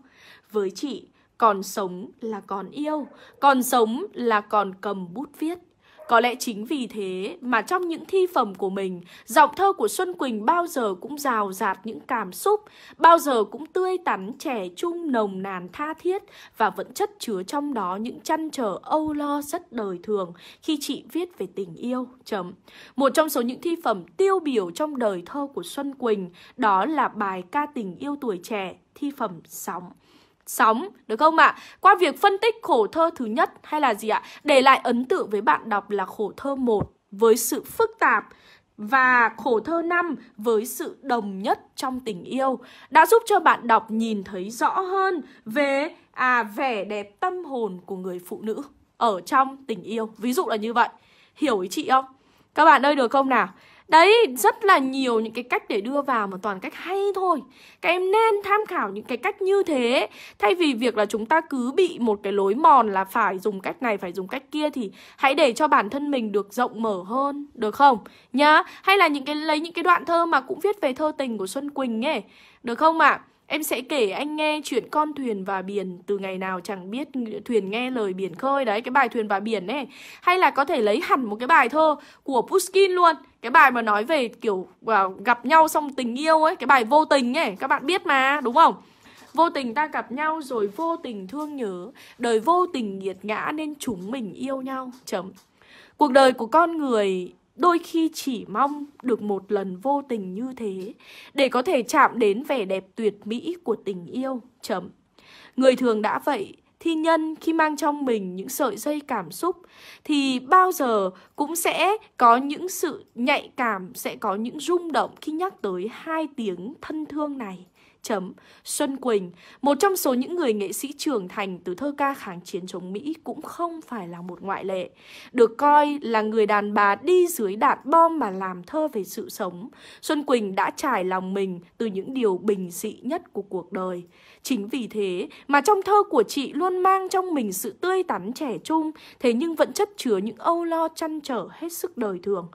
Speaker 1: Với chị, còn sống là còn yêu, còn sống là còn cầm bút viết. Có lẽ chính vì thế mà trong những thi phẩm của mình, giọng thơ của Xuân Quỳnh bao giờ cũng rào rạt những cảm xúc, bao giờ cũng tươi tắn, trẻ trung, nồng nàn, tha thiết và vẫn chất chứa trong đó những chăn trở âu lo rất đời thường khi chị viết về tình yêu. Chấm. Một trong số những thi phẩm tiêu biểu trong đời thơ của Xuân Quỳnh đó là bài ca tình yêu tuổi trẻ, thi phẩm Sóng sóng được không ạ? Qua việc phân tích khổ thơ thứ nhất hay là gì ạ? Để lại ấn tượng với bạn đọc là khổ thơ 1 với sự phức tạp và khổ thơ 5 với sự đồng nhất trong tình yêu đã giúp cho bạn đọc nhìn thấy rõ hơn về à vẻ đẹp tâm hồn của người phụ nữ ở trong tình yêu. Ví dụ là như vậy. Hiểu ý chị không? Các bạn ơi được không nào? Đấy, rất là nhiều những cái cách để đưa vào mà toàn cách hay thôi Các em nên tham khảo những cái cách như thế Thay vì việc là chúng ta cứ bị một cái lối mòn là phải dùng cách này, phải dùng cách kia Thì hãy để cho bản thân mình được rộng mở hơn, được không? Nhá, hay là những cái lấy những cái đoạn thơ mà cũng viết về thơ tình của Xuân Quỳnh ấy Được không ạ? À? Em sẽ kể anh nghe chuyện con thuyền và biển Từ ngày nào chẳng biết thuyền nghe lời biển khơi Đấy, cái bài thuyền và biển ấy Hay là có thể lấy hẳn một cái bài thơ của Pushkin luôn Cái bài mà nói về kiểu à, gặp nhau xong tình yêu ấy Cái bài vô tình ấy, các bạn biết mà, đúng không? Vô tình ta gặp nhau rồi vô tình thương nhớ Đời vô tình nghiệt ngã nên chúng mình yêu nhau Chấm Cuộc đời của con người đôi khi chỉ mong được một lần vô tình như thế để có thể chạm đến vẻ đẹp tuyệt mỹ của tình yêu chấm người thường đã vậy thi nhân khi mang trong mình những sợi dây cảm xúc thì bao giờ cũng sẽ có những sự nhạy cảm sẽ có những rung động khi nhắc tới hai tiếng thân thương này chấm Xuân Quỳnh, một trong số những người nghệ sĩ trưởng thành từ thơ ca kháng chiến chống Mỹ cũng không phải là một ngoại lệ. Được coi là người đàn bà đi dưới đạn bom mà làm thơ về sự sống, Xuân Quỳnh đã trải lòng mình từ những điều bình dị nhất của cuộc đời. Chính vì thế mà trong thơ của chị luôn mang trong mình sự tươi tắn trẻ trung, thế nhưng vẫn chất chứa những âu lo chăn trở hết sức đời thường.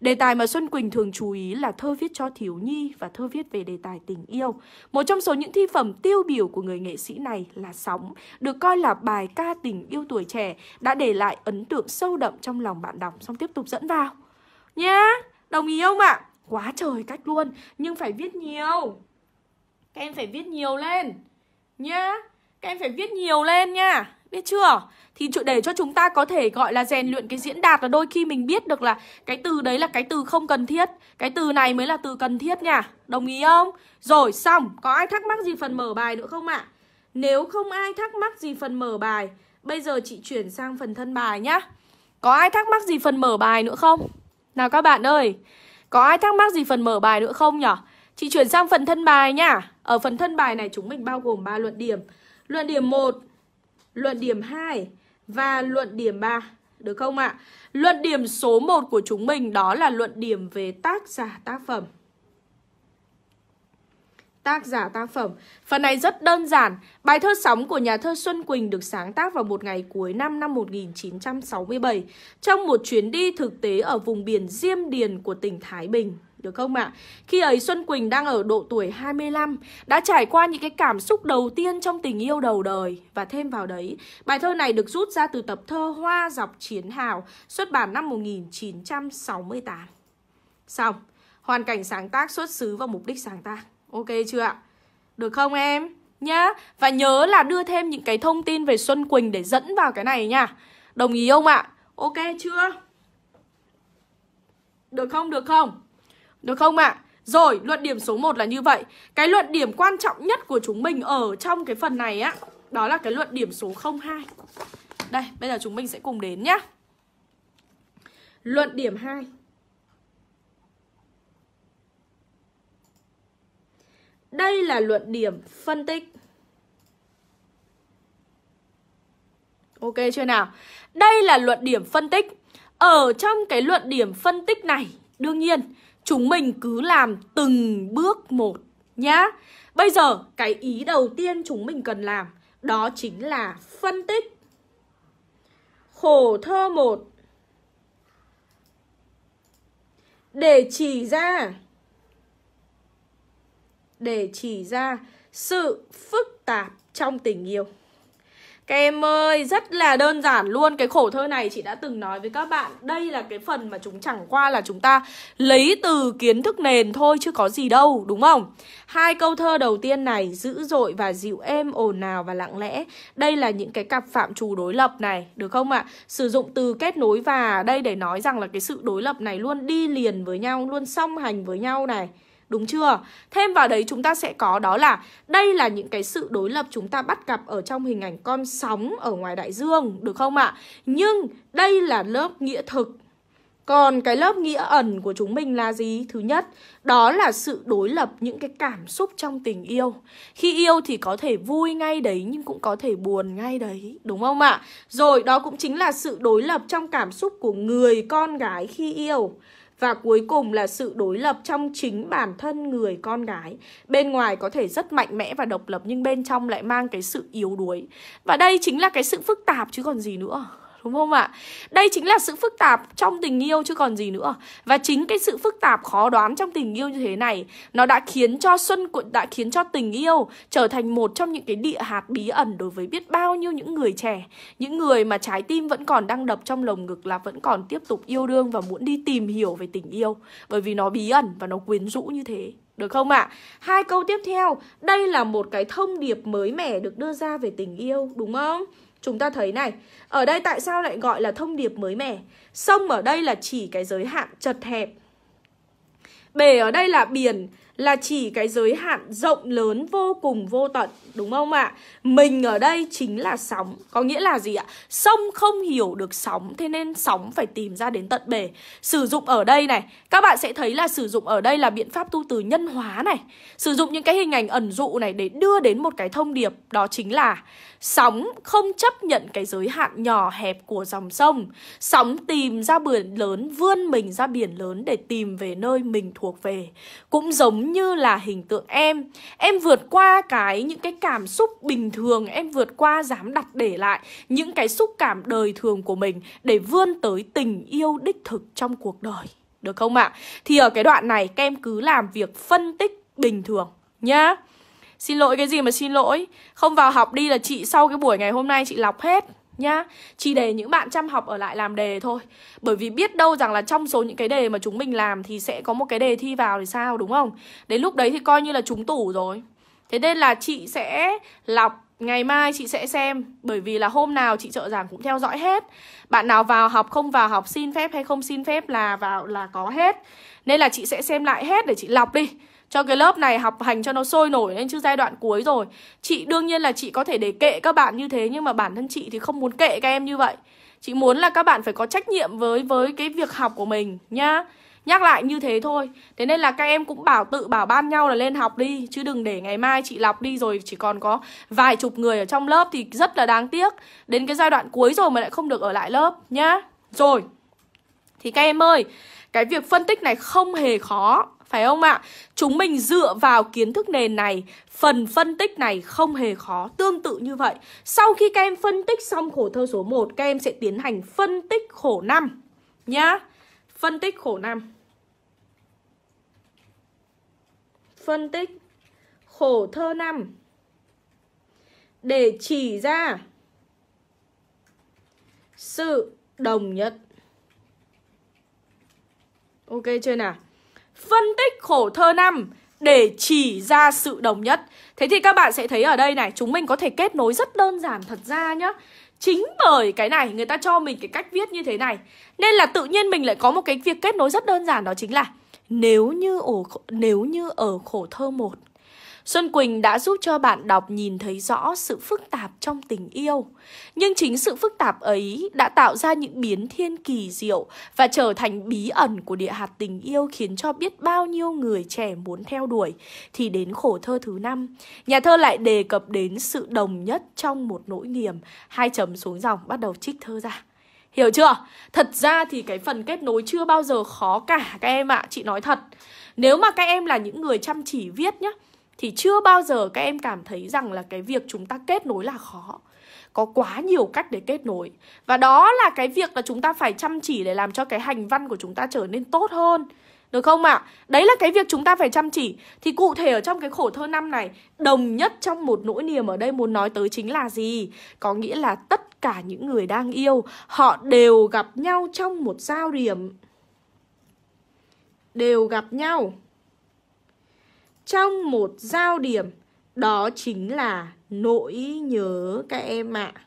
Speaker 1: Đề tài mà Xuân Quỳnh thường chú ý là thơ viết cho thiếu nhi và thơ viết về đề tài tình yêu. Một một trong số những thi phẩm tiêu biểu của người nghệ sĩ này là Sóng, được coi là bài ca tình yêu tuổi trẻ đã để lại ấn tượng sâu đậm trong lòng bạn đọc xong tiếp tục dẫn vào. Nhá, đồng ý không ạ? À? Quá trời cách luôn, nhưng phải viết nhiều. Các em phải viết nhiều lên. Nhá, các em phải viết nhiều lên nha. Biết chưa? Thì để cho chúng ta có thể gọi là rèn luyện cái diễn đạt là đôi khi mình biết được là cái từ đấy là cái từ không cần thiết. Cái từ này mới là từ cần thiết nha. Đồng ý không? Rồi xong, có ai thắc mắc gì phần mở bài nữa không ạ? À? Nếu không ai thắc mắc gì phần mở bài, bây giờ chị chuyển sang phần thân bài nhá. Có ai thắc mắc gì phần mở bài nữa không? Nào các bạn ơi, có ai thắc mắc gì phần mở bài nữa không nhở? Chị chuyển sang phần thân bài nhá. Ở phần thân bài này chúng mình bao gồm ba luận điểm. Luận điểm một luận điểm 2 và luận điểm 3 được không ạ? À? Luận điểm số 1 của chúng mình đó là luận điểm về tác giả tác phẩm. Tác giả tác phẩm. Phần này rất đơn giản. Bài thơ sóng của nhà thơ Xuân Quỳnh được sáng tác vào một ngày cuối năm năm 1967 trong một chuyến đi thực tế ở vùng biển Diêm Điền của tỉnh Thái Bình được không ạ? À? Khi ấy Xuân Quỳnh đang ở độ tuổi 25, đã trải qua những cái cảm xúc đầu tiên trong tình yêu đầu đời và thêm vào đấy, bài thơ này được rút ra từ tập thơ Hoa dọc chiến hào, xuất bản năm 1968. Xong, hoàn cảnh sáng tác xuất xứ và mục đích sáng tác. Ok chưa ạ? Được không em? Nhá. Và nhớ là đưa thêm những cái thông tin về Xuân Quỳnh để dẫn vào cái này nha. Đồng ý không ạ? Ok chưa? Được không? Được không? Được không ạ? À? Rồi, luận điểm số 1 là như vậy. Cái luận điểm quan trọng nhất của chúng mình ở trong cái phần này á, đó là cái luận điểm số 02. Đây, bây giờ chúng mình sẽ cùng đến nhá. Luận điểm 2. Đây là luận điểm phân tích. Ok chưa nào? Đây là luận điểm phân tích. Ở trong cái luận điểm phân tích này, đương nhiên Chúng mình cứ làm từng bước một nhá. Bây giờ cái ý đầu tiên chúng mình cần làm đó chính là phân tích. Khổ thơ một để chỉ ra để chỉ ra sự phức tạp trong tình yêu. Các em ơi, rất là đơn giản luôn Cái khổ thơ này chị đã từng nói với các bạn Đây là cái phần mà chúng chẳng qua là chúng ta lấy từ kiến thức nền thôi chứ có gì đâu, đúng không? Hai câu thơ đầu tiên này, dữ dội và dịu êm, ồn ào và lặng lẽ Đây là những cái cặp phạm trù đối lập này, được không ạ? Sử dụng từ kết nối và đây để nói rằng là cái sự đối lập này luôn đi liền với nhau, luôn song hành với nhau này đúng chưa? Thêm vào đấy chúng ta sẽ có đó là đây là những cái sự đối lập chúng ta bắt gặp ở trong hình ảnh con sóng ở ngoài đại dương, được không ạ? À? Nhưng đây là lớp nghĩa thực. Còn cái lớp nghĩa ẩn của chúng mình là gì? Thứ nhất, đó là sự đối lập những cái cảm xúc trong tình yêu. Khi yêu thì có thể vui ngay đấy nhưng cũng có thể buồn ngay đấy, đúng không ạ? Rồi, đó cũng chính là sự đối lập trong cảm xúc của người con gái khi yêu và cuối cùng là sự đối lập trong chính bản thân người con gái. Bên ngoài có thể rất mạnh mẽ và độc lập nhưng bên trong lại mang cái sự yếu đuối. Và đây chính là cái sự phức tạp chứ còn gì nữa đúng không ạ? Đây chính là sự phức tạp trong tình yêu chứ còn gì nữa. Và chính cái sự phức tạp khó đoán trong tình yêu như thế này nó đã khiến cho Xuân đã khiến cho tình yêu trở thành một trong những cái địa hạt bí ẩn đối với biết bao nhiêu những người trẻ, những người mà trái tim vẫn còn đang đập trong lồng ngực là vẫn còn tiếp tục yêu đương và muốn đi tìm hiểu về tình yêu bởi vì nó bí ẩn và nó quyến rũ như thế. Được không ạ? À? Hai câu tiếp theo, đây là một cái thông điệp mới mẻ được đưa ra về tình yêu, đúng không? Chúng ta thấy này, ở đây tại sao lại gọi là thông điệp mới mẻ? Sông ở đây là chỉ cái giới hạn chật hẹp. Bể ở đây là biển là chỉ cái giới hạn rộng lớn vô cùng vô tận đúng không ạ? À? Mình ở đây chính là sóng, có nghĩa là gì ạ? Sông không hiểu được sóng thế nên sóng phải tìm ra đến tận bể. Sử dụng ở đây này, các bạn sẽ thấy là sử dụng ở đây là biện pháp tu từ nhân hóa này. Sử dụng những cái hình ảnh ẩn dụ này để đưa đến một cái thông điệp đó chính là sóng không chấp nhận cái giới hạn nhỏ hẹp của dòng sông. Sóng tìm ra biển lớn, vươn mình ra biển lớn để tìm về nơi mình thuộc về. Cũng giống như là hình tượng em em vượt qua cái những cái cảm xúc bình thường em vượt qua dám đặt để lại những cái xúc cảm đời thường của mình để vươn tới tình yêu đích thực trong cuộc đời được không ạ à? thì ở cái đoạn này các em cứ làm việc phân tích bình thường nhá xin lỗi cái gì mà xin lỗi không vào học đi là chị sau cái buổi ngày hôm nay chị lọc hết nhá Chỉ để những bạn chăm học ở lại làm đề thôi Bởi vì biết đâu rằng là trong số những cái đề mà chúng mình làm Thì sẽ có một cái đề thi vào thì sao đúng không Đến lúc đấy thì coi như là trúng tủ rồi Thế nên là chị sẽ lọc Ngày mai chị sẽ xem Bởi vì là hôm nào chị trợ giảng cũng theo dõi hết Bạn nào vào học không vào học Xin phép hay không xin phép là vào là có hết Nên là chị sẽ xem lại hết để chị lọc đi cho cái lớp này học hành cho nó sôi nổi lên chứ giai đoạn cuối rồi chị đương nhiên là chị có thể để kệ các bạn như thế nhưng mà bản thân chị thì không muốn kệ các em như vậy chị muốn là các bạn phải có trách nhiệm với với cái việc học của mình nhá Nhắc lại như thế thôi Thế nên là các em cũng bảo tự bảo ban nhau là lên học đi Chứ đừng để ngày mai chị lọc đi rồi chỉ còn có vài chục người ở trong lớp thì rất là đáng tiếc Đến cái giai đoạn cuối rồi mà lại không được ở lại lớp nhá Rồi Thì các em ơi Cái việc phân tích này không hề khó phải không ạ? Chúng mình dựa vào kiến thức nền này, phần phân tích này không hề khó, tương tự như vậy. Sau khi các em phân tích xong khổ thơ số 1, các em sẽ tiến hành phân tích khổ 5 nhá. Phân tích khổ 5. Phân tích khổ thơ 5 để chỉ ra sự đồng nhất. Ok chưa nào? phân tích khổ thơ năm để chỉ ra sự đồng nhất. Thế thì các bạn sẽ thấy ở đây này, chúng mình có thể kết nối rất đơn giản thật ra nhá. Chính bởi cái này người ta cho mình cái cách viết như thế này Nên là tự nhiên mình lại có một cái việc kết nối rất đơn giản đó chính là Nếu như ở, nếu như ở khổ thơ 1 Xuân Quỳnh đã giúp cho bạn đọc nhìn thấy rõ sự phức tạp trong tình yêu. Nhưng chính sự phức tạp ấy đã tạo ra những biến thiên kỳ diệu và trở thành bí ẩn của địa hạt tình yêu khiến cho biết bao nhiêu người trẻ muốn theo đuổi. Thì đến khổ thơ thứ năm, nhà thơ lại đề cập đến sự đồng nhất trong một nỗi niềm. Hai chấm xuống dòng bắt đầu trích thơ ra. Hiểu chưa? Thật ra thì cái phần kết nối chưa bao giờ khó cả các em ạ, à, chị nói thật. Nếu mà các em là những người chăm chỉ viết nhé thì chưa bao giờ các em cảm thấy rằng là cái việc chúng ta kết nối là khó có quá nhiều cách để kết nối và đó là cái việc là chúng ta phải chăm chỉ để làm cho cái hành văn của chúng ta trở nên tốt hơn được không ạ? À? Đấy là cái việc chúng ta phải chăm chỉ Thì cụ thể ở trong cái khổ thơ năm này Đồng nhất trong một nỗi niềm ở đây muốn nói tới chính là gì? Có nghĩa là tất cả những người đang yêu Họ đều gặp nhau trong một giao điểm Đều gặp nhau trong một giao điểm đó chính là nỗi nhớ các em ạ. À.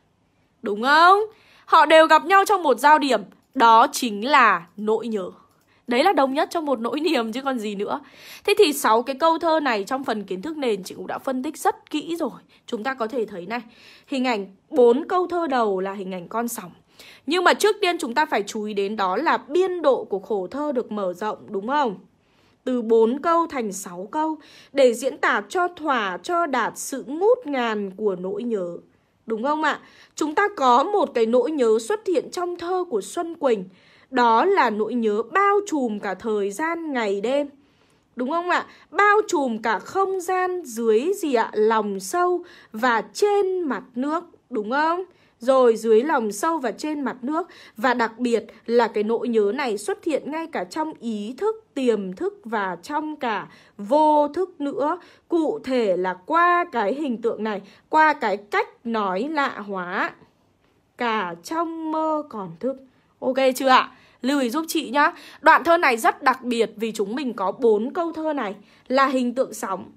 Speaker 1: Đúng không? Họ đều gặp nhau trong một giao điểm, đó chính là nỗi nhớ. Đấy là đồng nhất trong một nỗi niềm chứ còn gì nữa. Thế thì sáu cái câu thơ này trong phần kiến thức nền chị cũng đã phân tích rất kỹ rồi. Chúng ta có thể thấy này, hình ảnh bốn câu thơ đầu là hình ảnh con sóng. Nhưng mà trước tiên chúng ta phải chú ý đến đó là biên độ của khổ thơ được mở rộng đúng không? từ 4 câu thành 6 câu để diễn tả cho thỏa cho đạt sự ngút ngàn của nỗi nhớ. Đúng không ạ? Chúng ta có một cái nỗi nhớ xuất hiện trong thơ của Xuân Quỳnh, đó là nỗi nhớ bao trùm cả thời gian ngày đêm. Đúng không ạ? Bao trùm cả không gian dưới gì ạ? Lòng sâu và trên mặt nước, đúng không? rồi dưới lòng sâu và trên mặt nước và đặc biệt là cái nỗi nhớ này xuất hiện ngay cả trong ý thức, tiềm thức và trong cả vô thức nữa. Cụ thể là qua cái hình tượng này, qua cái cách nói lạ hóa cả trong mơ còn thức. Ok chưa ạ? Lưu ý giúp chị nhá. Đoạn thơ này rất đặc biệt vì chúng mình có bốn câu thơ này là hình tượng sóng.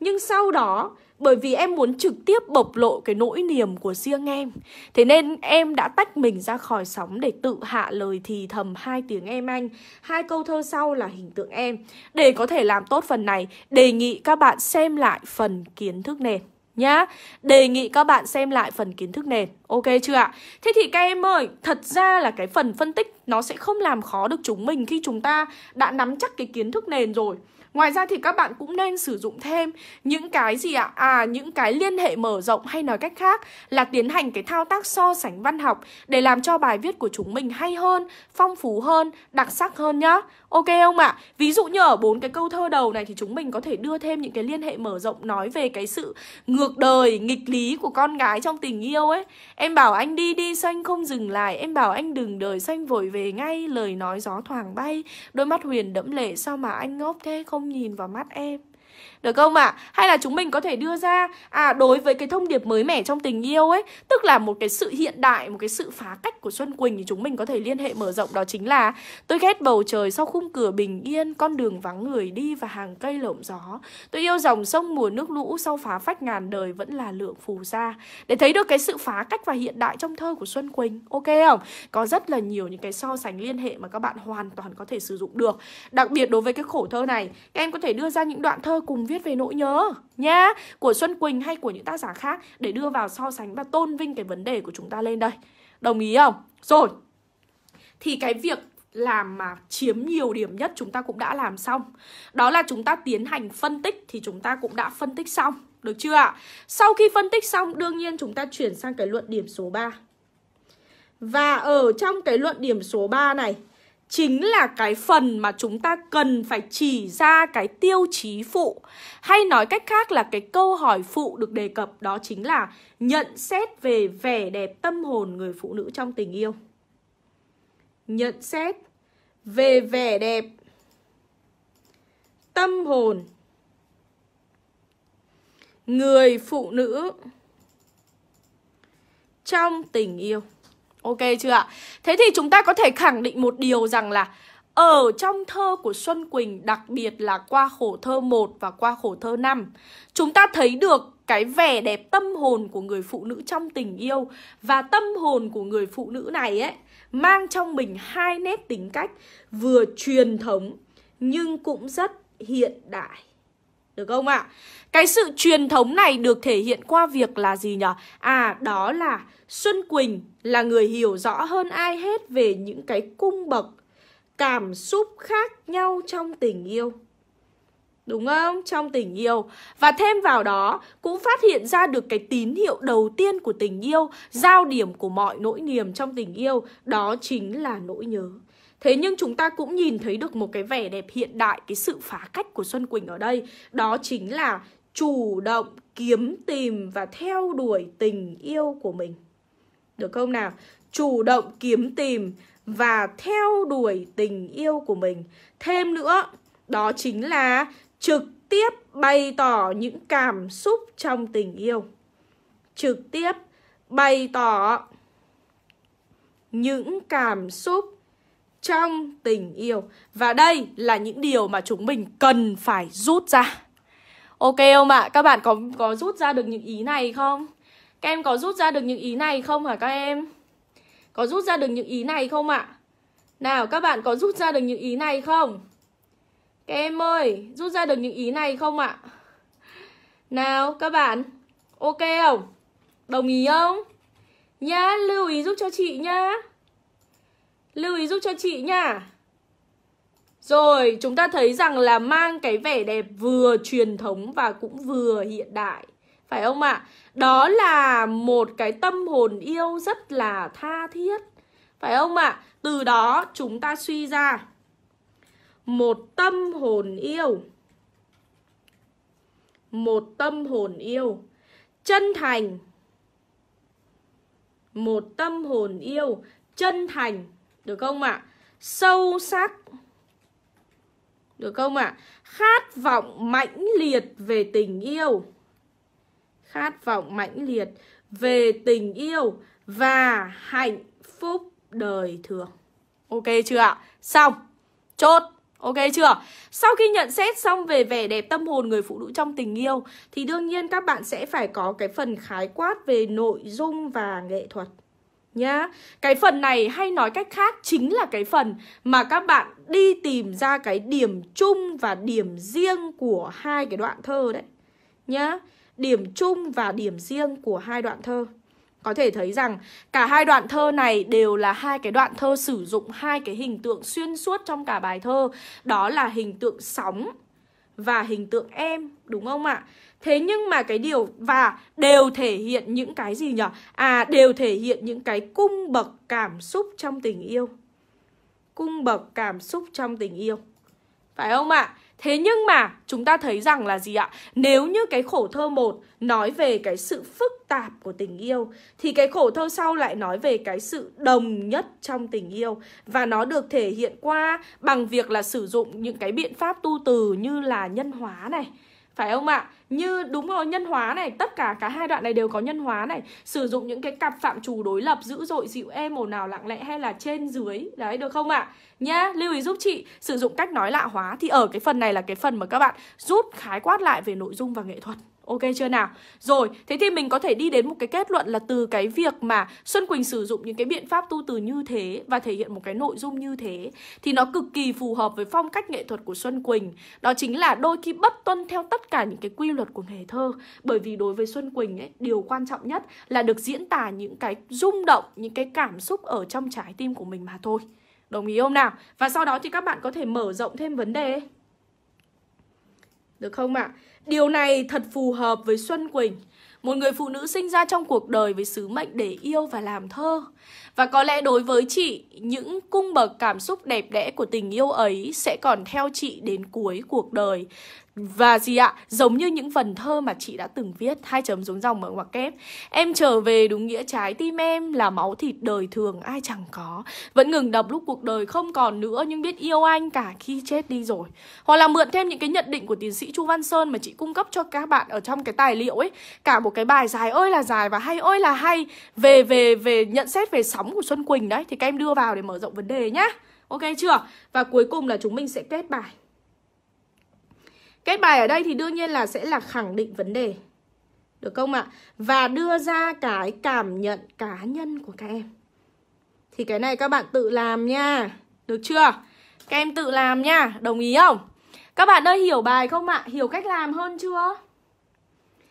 Speaker 1: Nhưng sau đó bởi vì em muốn trực tiếp bộc lộ cái nỗi niềm của riêng em thế nên em đã tách mình ra khỏi sóng để tự hạ lời thì thầm hai tiếng em anh hai câu thơ sau là hình tượng em để có thể làm tốt phần này đề nghị các bạn xem lại phần kiến thức nền nhá đề nghị các bạn xem lại phần kiến thức nền ok chưa ạ thế thì các em ơi thật ra là cái phần phân tích nó sẽ không làm khó được chúng mình khi chúng ta đã nắm chắc cái kiến thức nền rồi Ngoài ra thì các bạn cũng nên sử dụng thêm những cái gì ạ? À? những cái liên hệ mở rộng hay nói cách khác là tiến hành cái thao tác so sánh văn học để làm cho bài viết của chúng mình hay hơn, phong phú hơn, đặc sắc hơn nhá. Ok không ạ? À? Ví dụ như ở bốn cái câu thơ đầu này thì chúng mình có thể đưa thêm những cái liên hệ mở rộng nói về cái sự ngược đời, nghịch lý của con gái trong tình yêu ấy. Em bảo anh đi đi sao anh không dừng lại, em bảo anh đừng đời xanh vội về ngay, lời nói gió thoảng bay, đôi mắt huyền đẫm lệ sao mà anh ngốc thế không nhìn vào mắt em được không ạ? À? Hay là chúng mình có thể đưa ra à đối với cái thông điệp mới mẻ trong tình yêu ấy, tức là một cái sự hiện đại, một cái sự phá cách của Xuân Quỳnh thì chúng mình có thể liên hệ mở rộng đó chính là tôi ghét bầu trời sau khung cửa bình yên, con đường vắng người đi và hàng cây lộng gió. Tôi yêu dòng sông mùa nước lũ sau phá phách ngàn đời vẫn là lượng phù sa. Để thấy được cái sự phá cách và hiện đại trong thơ của Xuân Quỳnh, ok không? Có rất là nhiều những cái so sánh liên hệ mà các bạn hoàn toàn có thể sử dụng được. Đặc biệt đối với cái khổ thơ này, các em có thể đưa ra những đoạn thơ cùng viết về nỗi nhớ nha của Xuân Quỳnh hay của những tác giả khác để đưa vào so sánh và tôn vinh cái vấn đề của chúng ta lên đây đồng ý không rồi thì cái việc làm mà chiếm nhiều điểm nhất chúng ta cũng đã làm xong đó là chúng ta tiến hành phân tích thì chúng ta cũng đã phân tích xong được chưa ạ? Sau khi phân tích xong đương nhiên chúng ta chuyển sang cái luận điểm số 3 Và ở trong cái luận điểm số 3 này chính là cái phần mà chúng ta cần phải chỉ ra cái tiêu chí phụ hay nói cách khác là cái câu hỏi phụ được đề cập đó chính là nhận xét về vẻ đẹp tâm hồn người phụ nữ trong tình yêu nhận xét về vẻ đẹp tâm hồn người phụ nữ trong tình yêu Ok chưa ạ? Thế thì chúng ta có thể khẳng định một điều rằng là ở trong thơ của Xuân Quỳnh, đặc biệt là qua khổ thơ 1 và qua khổ thơ 5, chúng ta thấy được cái vẻ đẹp tâm hồn của người phụ nữ trong tình yêu và tâm hồn của người phụ nữ này ấy mang trong mình hai nét tính cách vừa truyền thống nhưng cũng rất hiện đại. Được không ạ? À? Cái sự truyền thống này được thể hiện qua việc là gì nhỉ? À, đó là Xuân Quỳnh là người hiểu rõ hơn ai hết về những cái cung bậc cảm xúc khác nhau trong tình yêu. Đúng không? Trong tình yêu Và thêm vào đó cũng phát hiện ra được cái tín hiệu đầu tiên của tình yêu Giao điểm của mọi nỗi niềm trong tình yêu Đó chính là nỗi nhớ Thế nhưng chúng ta cũng nhìn thấy được một cái vẻ đẹp hiện đại, cái sự phá cách của Xuân Quỳnh ở đây. Đó chính là chủ động kiếm tìm và theo đuổi tình yêu của mình. Được không nào? Chủ động kiếm tìm và theo đuổi tình yêu của mình. Thêm nữa, đó chính là trực tiếp bày tỏ những cảm xúc trong tình yêu. Trực tiếp bày tỏ những cảm xúc trong tình yêu Và đây là những điều mà chúng mình cần phải rút ra Ok không ạ? Các bạn có có rút ra được những ý này không? Các em có rút ra được những ý này không hả các em? Có rút ra được những ý này không ạ? Nào các bạn có rút ra được những ý này không? Các em ơi, rút ra được những ý này không ạ? Nào các bạn, ok không? Đồng ý không? Nhá, lưu ý giúp cho chị nhá. Lưu ý giúp cho chị nha Rồi chúng ta thấy rằng là mang cái vẻ đẹp vừa truyền thống và cũng vừa hiện đại Phải không ạ? À? Đó là một cái tâm hồn yêu rất là tha thiết Phải không ạ? À? Từ đó chúng ta suy ra Một tâm hồn yêu Một tâm hồn yêu Chân thành Một tâm hồn yêu Chân thành được không ạ? À? Sâu sắc Được không ạ? À? Khát vọng mãnh liệt về tình yêu Khát vọng mãnh liệt về tình yêu Và hạnh phúc đời thường Ok chưa ạ? Xong Chốt Ok chưa? Sau khi nhận xét xong về vẻ đẹp tâm hồn người phụ nữ trong tình yêu thì đương nhiên các bạn sẽ phải có cái phần khái quát về nội dung và nghệ thuật nhá. Cái phần này hay nói cách khác chính là cái phần mà các bạn đi tìm ra cái điểm chung và điểm riêng của hai cái đoạn thơ đấy nhá. Điểm chung và điểm riêng của hai đoạn thơ. Có thể thấy rằng cả hai đoạn thơ này đều là hai cái đoạn thơ sử dụng hai cái hình tượng xuyên suốt trong cả bài thơ, đó là hình tượng sóng và hình tượng em đúng không ạ? Thế nhưng mà cái điều và đều thể hiện những cái gì nhở? À đều thể hiện những cái cung bậc cảm xúc trong tình yêu. Cung bậc cảm xúc trong tình yêu. Phải không ạ? À? Thế nhưng mà chúng ta thấy rằng là gì ạ? Nếu như cái khổ thơ 1 nói về cái sự phức tạp của tình yêu thì cái khổ thơ sau lại nói về cái sự đồng nhất trong tình yêu và nó được thể hiện qua bằng việc là sử dụng những cái biện pháp tu từ như là nhân hóa này phải không ạ? Như đúng rồi, nhân hóa này, tất cả cả hai đoạn này đều có nhân hóa này. Sử dụng những cái cặp phạm trù đối lập dữ dội dịu em ồn nào lặng lẽ hay là trên dưới. Đấy được không ạ? À? Nhá, lưu ý giúp chị sử dụng cách nói lạ hóa thì ở cái phần này là cái phần mà các bạn rút khái quát lại về nội dung và nghệ thuật Ok chưa nào? Rồi, thế thì mình có thể đi đến một cái kết luận là từ cái việc mà Xuân Quỳnh sử dụng những cái biện pháp tu từ như thế và thể hiện một cái nội dung như thế thì nó cực kỳ phù hợp với phong cách nghệ thuật của Xuân Quỳnh. Đó chính là đôi khi bất tuân theo tất cả những cái quy luật của nghề thơ bởi vì đối với Xuân Quỳnh ấy, điều quan trọng nhất là được diễn tả những cái rung động, những cái cảm xúc ở trong trái tim của mình mà thôi. Đồng ý không nào? Và sau đó thì các bạn có thể mở rộng thêm vấn đề. Được không ạ? À? Điều này thật phù hợp với Xuân Quỳnh, một người phụ nữ sinh ra trong cuộc đời với sứ mệnh để yêu và làm thơ. Và có lẽ đối với chị, những cung bậc cảm xúc đẹp đẽ của tình yêu ấy sẽ còn theo chị đến cuối cuộc đời. Và gì ạ? Giống như những phần thơ mà chị đã từng viết Hai chấm xuống dòng mở ngoặc kép Em trở về đúng nghĩa trái tim em Là máu thịt đời thường ai chẳng có Vẫn ngừng đập lúc cuộc đời không còn nữa Nhưng biết yêu anh cả khi chết đi rồi Hoặc là mượn thêm những cái nhận định của tiến sĩ Chu Văn Sơn Mà chị cung cấp cho các bạn ở trong cái tài liệu ấy Cả một cái bài dài ơi là dài và hay ơi là hay Về về về nhận xét về sóng của Xuân Quỳnh đấy Thì các em đưa vào để mở rộng vấn đề nhá Ok chưa? Và cuối cùng là chúng mình sẽ kết bài Kết bài ở đây thì đương nhiên là sẽ là khẳng định vấn đề. Được không ạ? Và đưa ra cái cảm nhận cá nhân của các em. Thì cái này các bạn tự làm nha. Được chưa? Các em tự làm nha. Đồng ý không? Các bạn ơi hiểu bài không ạ? Hiểu cách làm hơn chưa?